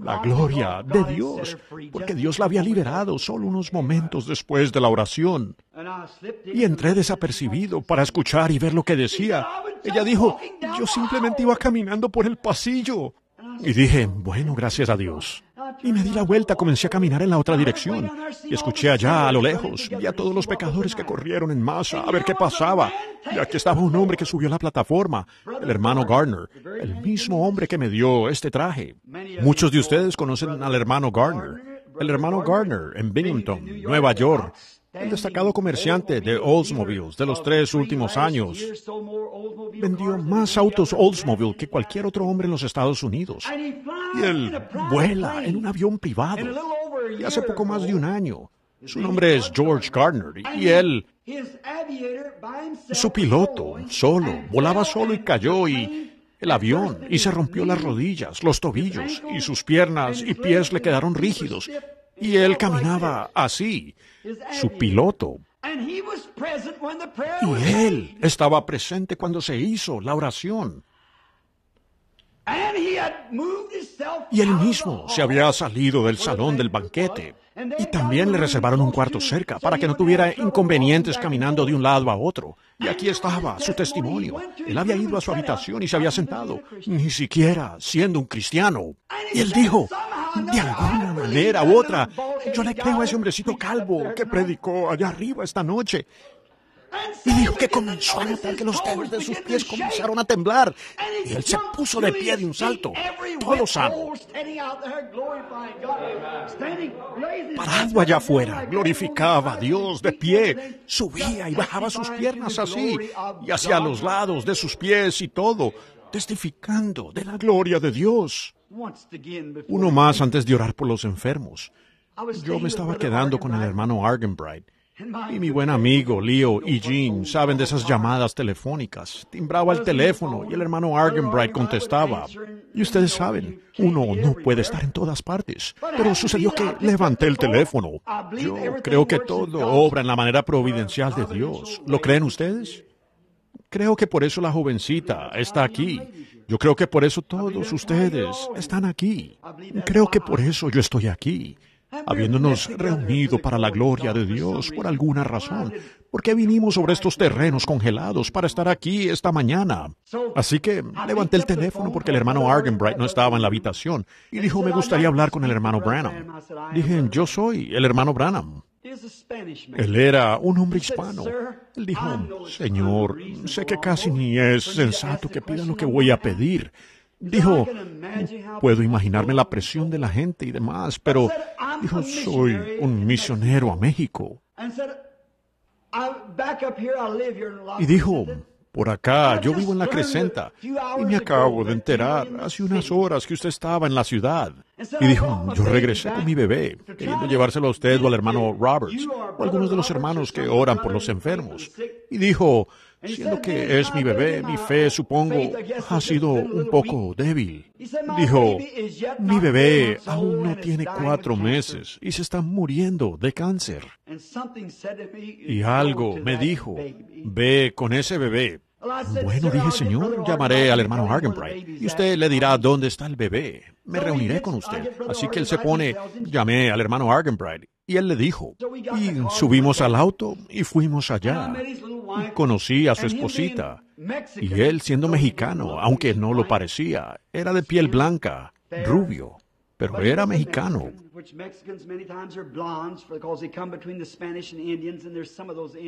La gloria de Dios, porque Dios la había liberado solo unos momentos después de la oración. Y entré desapercibido para escuchar y ver lo que decía. Ella dijo, yo simplemente iba caminando por el pasillo. Y dije, bueno, gracias a Dios. Y me di la vuelta, comencé a caminar en la otra dirección. Y escuché allá, a lo lejos, vi a todos los pecadores que corrieron en masa a ver qué pasaba. Y aquí estaba un hombre que subió a la plataforma, el hermano Gardner, el mismo hombre que me dio este traje. Muchos de ustedes conocen al hermano Gardner. El hermano Gardner, en Binghamton, Nueva York, el destacado comerciante de Oldsmobiles de los tres últimos años. Vendió más autos Oldsmobile que cualquier otro hombre en los Estados Unidos. Y él vuela en un avión privado. Y hace poco más de un año. Su nombre es George Gardner y él, su piloto, solo, volaba solo y cayó y el avión y se rompió las rodillas, los tobillos y sus piernas y pies le quedaron rígidos y él caminaba así, su piloto. Y él estaba presente cuando se hizo la oración. Y él mismo se había salido del salón del banquete. Y también le reservaron un cuarto cerca para que no tuviera inconvenientes caminando de un lado a otro. Y aquí estaba su testimonio. Él había ido a su habitación y se había sentado, ni siquiera siendo un cristiano. Y él dijo, de alguna manera u otra, yo le creo a ese hombrecito calvo que predicó allá arriba esta noche. Y dijo que comenzó a notar que los dedos de sus pies comenzaron a temblar. Y él se puso de pie de un salto, todo sano. Parado allá afuera, glorificaba a Dios de pie. Subía y bajaba sus piernas así, y hacia los lados de sus pies y todo, testificando de la gloria de Dios. Uno más antes de orar por los enfermos. Yo me estaba quedando con el hermano Argenbright. Y mi buen amigo Leo y Jean saben de esas llamadas telefónicas. Timbraba el teléfono y el hermano Argenbright contestaba. Y ustedes saben, uno no puede estar en todas partes. Pero sucedió que levanté el teléfono. Yo creo que todo obra en la manera uh, providencial de Dios. ¿Lo creen ustedes? Creo que por eso la jovencita está aquí. Yo creo que por eso todos ustedes están aquí. Creo que por eso yo estoy aquí, habiéndonos reunido para la gloria de Dios por alguna razón. ¿Por qué vinimos sobre estos terrenos congelados para estar aquí esta mañana? Así que levanté el teléfono porque el hermano Argenbright no estaba en la habitación y dijo, me gustaría hablar con el hermano Branham. Dije, yo soy el hermano Branham. Él era un hombre hispano. Él dijo, Señor, sé que casi ni es sensato que pida lo que voy a pedir. Dijo, puedo imaginarme la presión de la gente y demás, pero dijo, soy un misionero a México. Y dijo, por acá, yo vivo en la Crescenta y me acabo de enterar hace unas horas que usted estaba en la ciudad. Y dijo, yo regresé con mi bebé, queriendo llevárselo a usted o al hermano Roberts, o algunos de los hermanos que oran por los enfermos. Y dijo, siendo que es mi bebé, mi fe, supongo, ha sido un poco débil. Dijo, mi bebé aún no tiene cuatro meses y se está muriendo de cáncer. Y algo me dijo, ve con ese bebé bueno, dije, Señor, llamaré al hermano Argenbright y usted le dirá dónde está el bebé. Me reuniré con usted. Así que él se pone, llamé al hermano Argenbright y él le dijo. Y subimos al auto y fuimos allá. Y conocí a su esposita. Y él, siendo mexicano, aunque no lo parecía, era de piel blanca, rubio, pero era mexicano.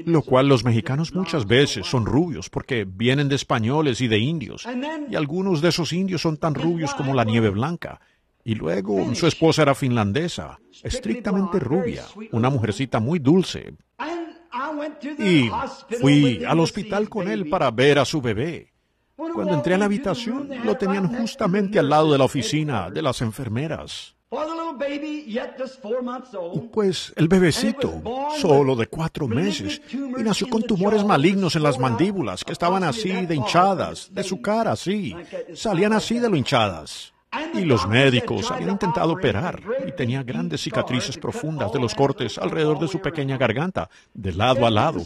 Lo cual los mexicanos muchas veces son rubios porque vienen de españoles y de indios. Y algunos de esos indios son tan rubios como la nieve blanca. Y luego su esposa era finlandesa, estrictamente rubia, una mujercita muy dulce. Y fui al hospital con él para ver a su bebé. Cuando entré a la habitación, lo tenían justamente al lado de la oficina de las enfermeras. Pues el bebecito, solo de cuatro meses, y nació con tumores malignos en las mandíbulas, que estaban así de hinchadas, de su cara así, salían así de lo hinchadas. Y los médicos habían intentado operar y tenía grandes cicatrices profundas de los cortes alrededor de su pequeña garganta, de lado a lado.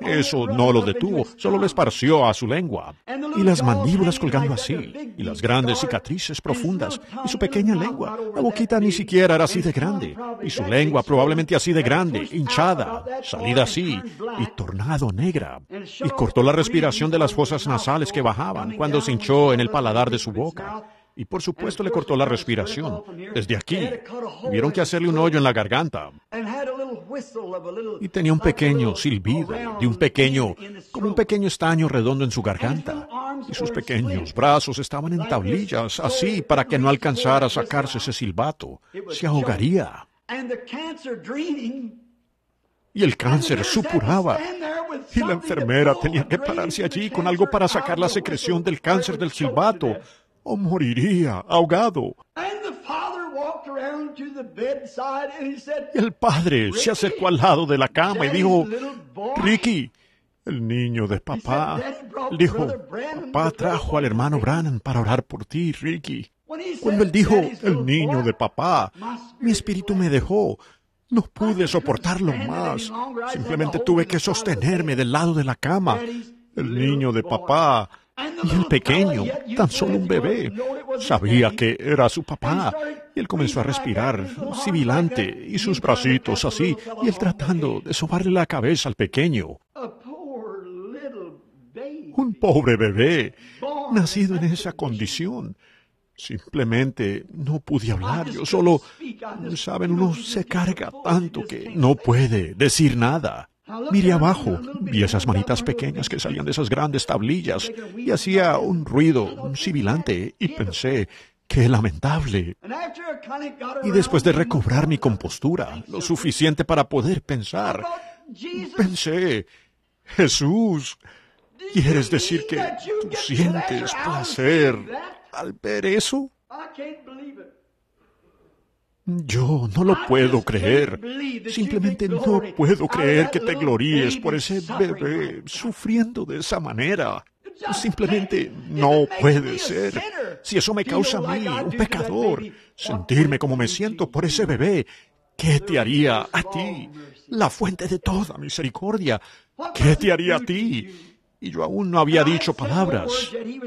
Eso no lo detuvo, solo le esparció a su lengua. Y las mandíbulas colgando así, y las grandes cicatrices profundas, y su pequeña lengua. La boquita ni siquiera era así de grande, y su lengua probablemente así de grande, hinchada, salida así, y tornado negra. Y cortó la respiración de las fosas nasales que bajaban cuando se hinchó en el paladar de su boca y por supuesto le cortó la respiración. Desde aquí. Tuvieron que hacerle un hoyo en la garganta. Y tenía un pequeño silbido de un pequeño, como un pequeño estaño redondo en su garganta. Y sus pequeños brazos estaban en tablillas, así, para que no alcanzara a sacarse ese silbato. Se ahogaría. Y el cáncer supuraba. Y la enfermera tenía que pararse allí con algo para sacar la secreción del cáncer del silbato o moriría ahogado. el padre se acercó al lado de la cama y dijo, Ricky, el niño de papá, dijo, papá trajo al hermano Brannan para orar por ti, Ricky. Cuando él dijo, el niño de papá, mi espíritu me dejó, no pude soportarlo más. Simplemente tuve que sostenerme del lado de la cama. El niño de papá, y el pequeño, tan solo un bebé, sabía que era su papá. Y él comenzó a respirar, sibilante, y sus bracitos así, y él tratando de sobarle la cabeza al pequeño. Un pobre bebé, nacido en esa condición. Simplemente no pude hablar, yo solo, saben, uno se carga tanto que no puede decir nada. Miré abajo, vi esas manitas pequeñas que salían de esas grandes tablillas y hacía un ruido un sibilante y pensé, ¡qué lamentable! Y después de recobrar mi compostura, lo suficiente para poder pensar, pensé, Jesús, ¿quieres decir que tú sientes placer al ver eso? Yo no lo puedo creer. Simplemente no puedo creer que te gloríes por ese bebé sufriendo de esa manera. Simplemente no puede ser. Si eso me causa a mí, un pecador, sentirme como me siento por ese bebé, ¿qué te haría a ti? La fuente de toda misericordia, ¿qué te haría a ti? y yo aún no había dicho palabras.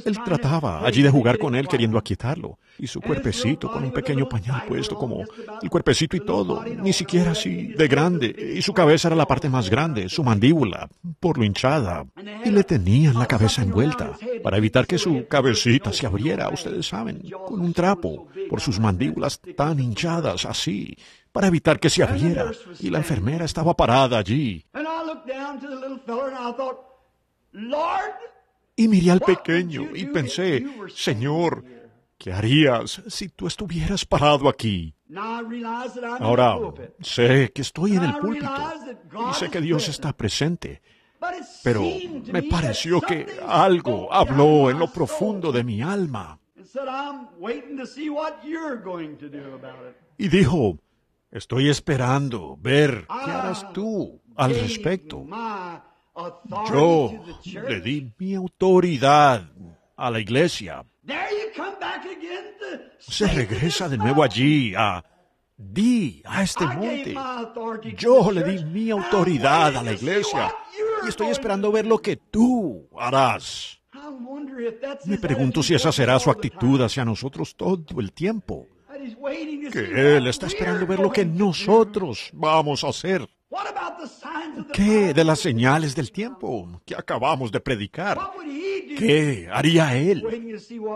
Él trataba allí de jugar con él queriendo aquietarlo, y su cuerpecito con un pequeño pañal puesto como este el cuerpecito y todo, ni siquiera así este de grande, y su cabeza era la parte más grande, su mandíbula, por lo hinchada, y le tenían la cabeza envuelta para evitar que su cabecita se abriera, ustedes saben, con un trapo, por sus mandíbulas tan hinchadas así, para evitar que se abriera, y la enfermera estaba parada allí. Y miré al pequeño y pensé, Señor, ¿qué harías si tú estuvieras parado aquí? Ahora sé que estoy en el púlpito y sé que Dios está presente, pero me pareció que algo habló en lo profundo de mi alma. Y dijo, estoy esperando ver qué harás tú al respecto. Yo le di mi autoridad a la iglesia. Se regresa de nuevo allí a di a este monte. Yo le di mi autoridad a la iglesia y estoy esperando ver lo que tú harás. Me pregunto si esa será su actitud hacia nosotros todo el tiempo. Que Él está esperando ver lo que nosotros vamos a hacer. ¿Qué de las señales del tiempo que acabamos de predicar? ¿Qué haría él?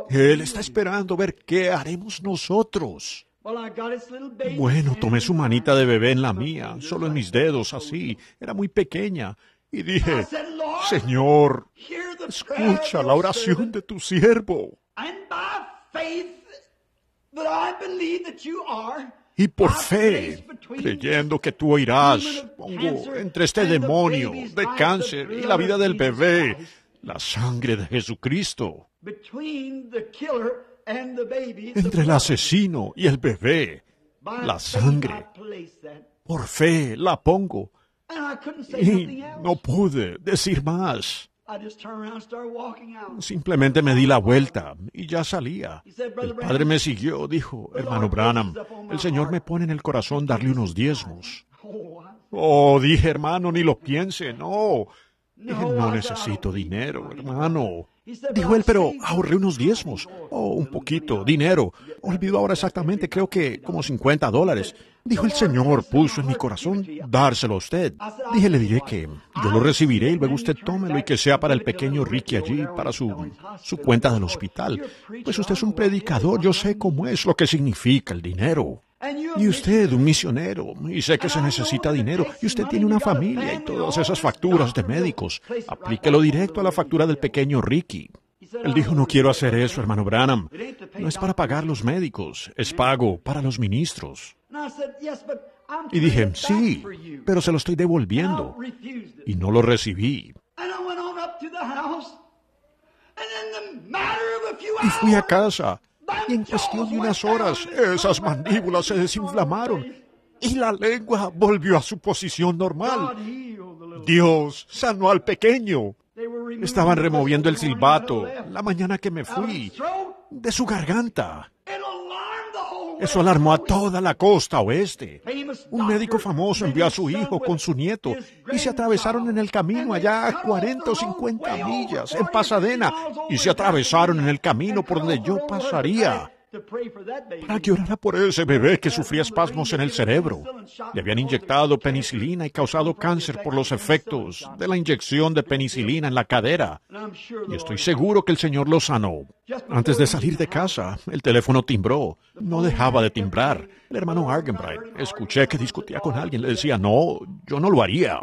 Él está esperando ver qué haremos nosotros. Bueno, tomé su manita de bebé en la mía, solo en mis dedos, así. Era muy pequeña. Y dije, Señor, escucha la oración de tu siervo y por fe, creyendo que tú oirás, pongo entre este demonio de cáncer y la vida del bebé la sangre de Jesucristo. Entre el asesino y el bebé, la sangre. Por fe la pongo. Y no pude decir más. Simplemente me di la vuelta y ya salía. El padre me siguió, dijo, hermano Branham, el Señor me pone en el corazón darle unos diezmos. <laughs> Oh, dije, hermano, ni lo piense, no. no necesito dinero, hermano. Dijo él, pero ahorré unos diezmos. Oh, un poquito, dinero. Olvido ahora exactamente, creo que como 50 dólares. Dijo el Señor, puso en mi corazón dárselo a usted. Dije, le diré que yo lo recibiré y luego usted tómelo y que sea para el pequeño Ricky allí, para su, su cuenta del hospital. Pues usted es un predicador, yo sé cómo es lo que significa el dinero. Y usted, un misionero, y sé que se necesita dinero, y usted tiene una familia y todas esas facturas de médicos. Aplíquelo directo a la factura del pequeño Ricky. Él dijo, no quiero hacer eso, hermano Branham. No es para pagar los médicos, es pago para los ministros. Y dije, sí, pero se lo estoy devolviendo. Y no lo recibí. Y fui a casa. Y en cuestión de unas horas, esas mandíbulas se desinflamaron y la lengua volvió a su posición normal. Dios sanó al pequeño. Estaban removiendo el silbato la mañana que me fui de su garganta. Eso alarmó a toda la costa oeste. Un médico famoso envió a su hijo con su nieto y se atravesaron en el camino allá a 40 o 50 millas en Pasadena y se atravesaron en el camino por donde yo pasaría para que orara por ese bebé que sufría espasmos en el cerebro. Le habían inyectado penicilina y causado cáncer por los efectos de la inyección de penicilina en la cadera. Y estoy seguro que el señor lo sanó. Antes de salir de casa, el teléfono timbró. No dejaba de timbrar. El hermano Argenbright, escuché que discutía con alguien, le decía, no, yo no lo haría.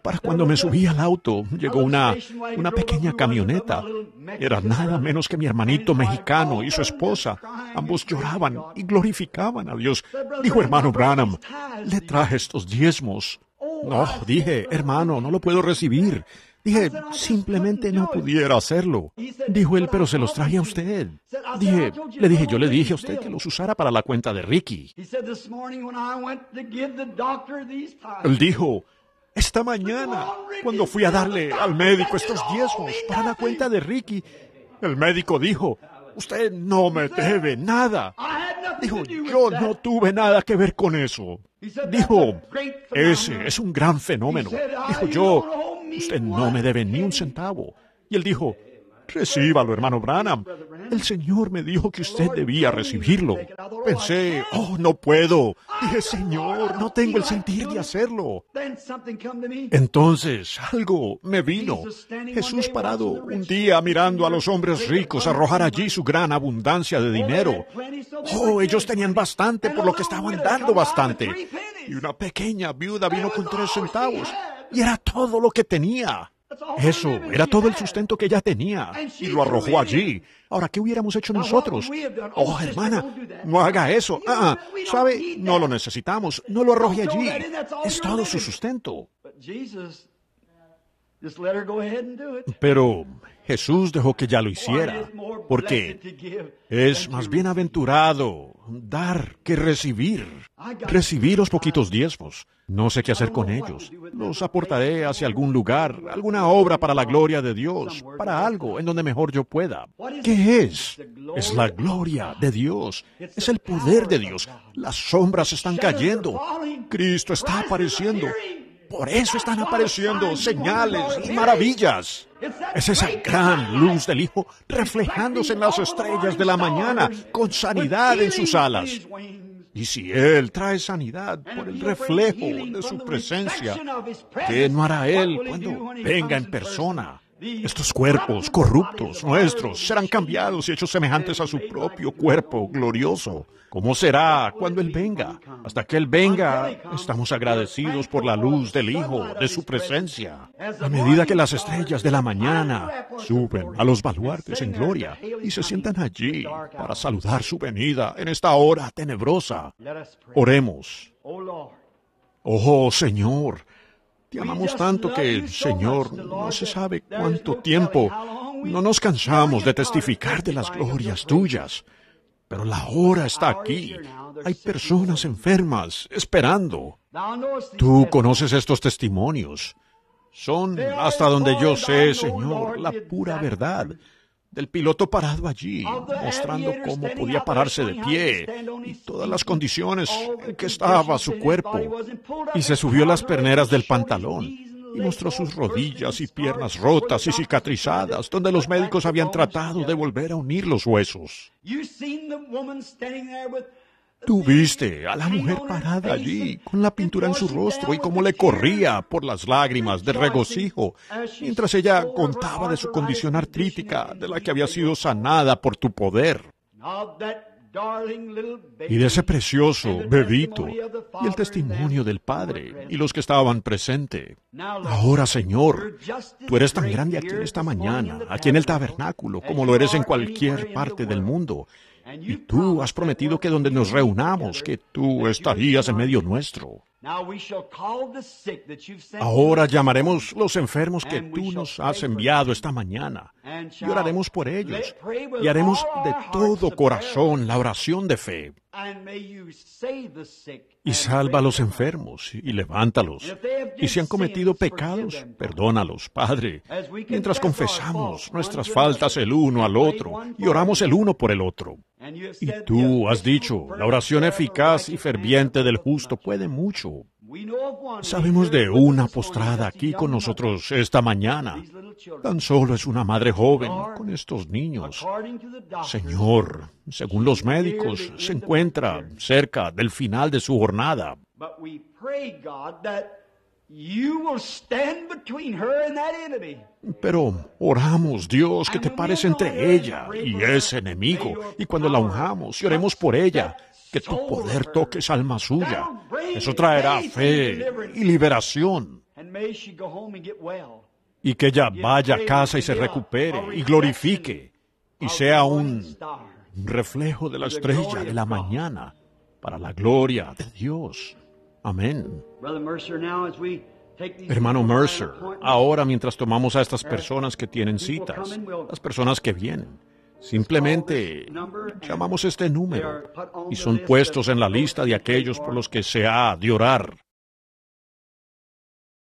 Para cuando me subí al auto, llegó una, una pequeña camioneta. Era nada menos que mi hermanito mexicano y su esposa. Ambos lloraban y glorificaban a Dios. Dijo hermano Branham, le traje estos diezmos. No, dije, hermano, no lo puedo recibir. Dije, simplemente no pudiera hacerlo. Dijo él, pero se los traje a usted. Dije, le dije, yo le dije a usted que los usara para la cuenta de Ricky. Él dijo, esta mañana, cuando fui a darle al médico estos diezmos para la cuenta de Ricky, el médico dijo, Usted no me debe nada. Dijo, yo no tuve nada que ver con eso. Dijo, ese es un gran fenómeno. Dijo, yo, usted no me debe ni un centavo. Y él dijo, recíbalo, hermano Branham. El Señor me dijo que usted debía recibirlo. Pensé, oh, no puedo. Dije, Señor, no tengo el sentir de hacerlo. Entonces algo me vino. Jesús parado un día mirando a los hombres ricos arrojar allí su gran abundancia de dinero. Oh, ellos tenían bastante por lo que estaban dando bastante. Y una pequeña viuda vino con tres centavos. Y era todo lo que tenía. Eso era todo el sustento que ella tenía y lo arrojó allí. Ahora, ¿qué hubiéramos hecho nosotros? Oh, hermana, no haga eso. Ah, ah, ¿Sabe? No lo necesitamos. No lo arroje allí. Es todo su sustento. Pero Jesús dejó que ya lo hiciera, porque es más bienaventurado dar que recibir. Recibir los poquitos diezmos. No sé qué hacer con ellos. Los aportaré hacia algún lugar, alguna obra para la gloria de Dios, para algo en donde mejor yo pueda. ¿Qué es? Es la gloria de Dios. Es el poder de Dios. Las sombras están cayendo. Cristo está apareciendo. Por eso están apareciendo señales y maravillas. Es esa gran luz del Hijo reflejándose en las estrellas de la mañana con sanidad en sus alas. Y si Él trae sanidad por el reflejo de su presencia, ¿qué no hará Él cuando venga en persona estos cuerpos corruptos nuestros serán cambiados y hechos semejantes a su propio cuerpo glorioso. ¿Cómo será cuando Él venga? Hasta que Él venga, estamos agradecidos por la luz del Hijo, de su presencia. A medida que las estrellas de la mañana suben a los baluartes en gloria y se sientan allí para saludar su venida en esta hora tenebrosa. Oremos. Oh Señor, te amamos tanto que, Señor, no se sabe cuánto tiempo no nos cansamos de testificar de las glorias tuyas. Pero la hora está aquí. Hay personas enfermas esperando. Tú conoces estos testimonios. Son, hasta donde yo sé, Señor, la pura verdad del piloto parado allí, mostrando cómo podía pararse de pie y todas las condiciones en que estaba su cuerpo. Y se subió las perneras del pantalón y mostró sus rodillas y piernas rotas y cicatrizadas, donde los médicos habían tratado de volver a unir los huesos. Tú viste a la mujer parada allí, con la pintura en su rostro y cómo le corría por las lágrimas de regocijo, mientras ella contaba de su condición artrítica, de la que había sido sanada por tu poder. Y de ese precioso bebito, y el testimonio del Padre, y los que estaban presentes. Ahora, Señor, tú eres tan grande aquí esta mañana, aquí en el tabernáculo, como lo eres en cualquier parte del mundo. Y tú has prometido que donde nos reunamos, que tú estarías en medio nuestro. Ahora llamaremos los enfermos que tú nos has enviado esta mañana y oraremos por ellos y haremos de todo corazón la oración de fe y salva a los enfermos y levántalos. Y si han cometido pecados, perdónalos, Padre. Mientras confesamos nuestras faltas el uno al otro y oramos el uno por el otro. Y tú has dicho, la oración eficaz y ferviente del justo puede mucho. Sabemos de una postrada aquí con nosotros esta mañana, Tan solo es una madre joven con estos niños. Señor, según los médicos, se encuentra cerca del final de su jornada. Pero oramos, Dios, que te pares entre ella y ese enemigo, y cuando la unjamos y oremos por ella, que tu poder toque toques alma suya. Eso traerá fe y liberación y que ella vaya a casa y se recupere y glorifique y sea un reflejo de la estrella de la mañana para la gloria de Dios. Amén. Hermano Mercer, ahora mientras tomamos a estas eh, personas que tienen citas, las personas que vienen, simplemente llamamos este número y son puestos en la lista de aquellos por los que se ha de orar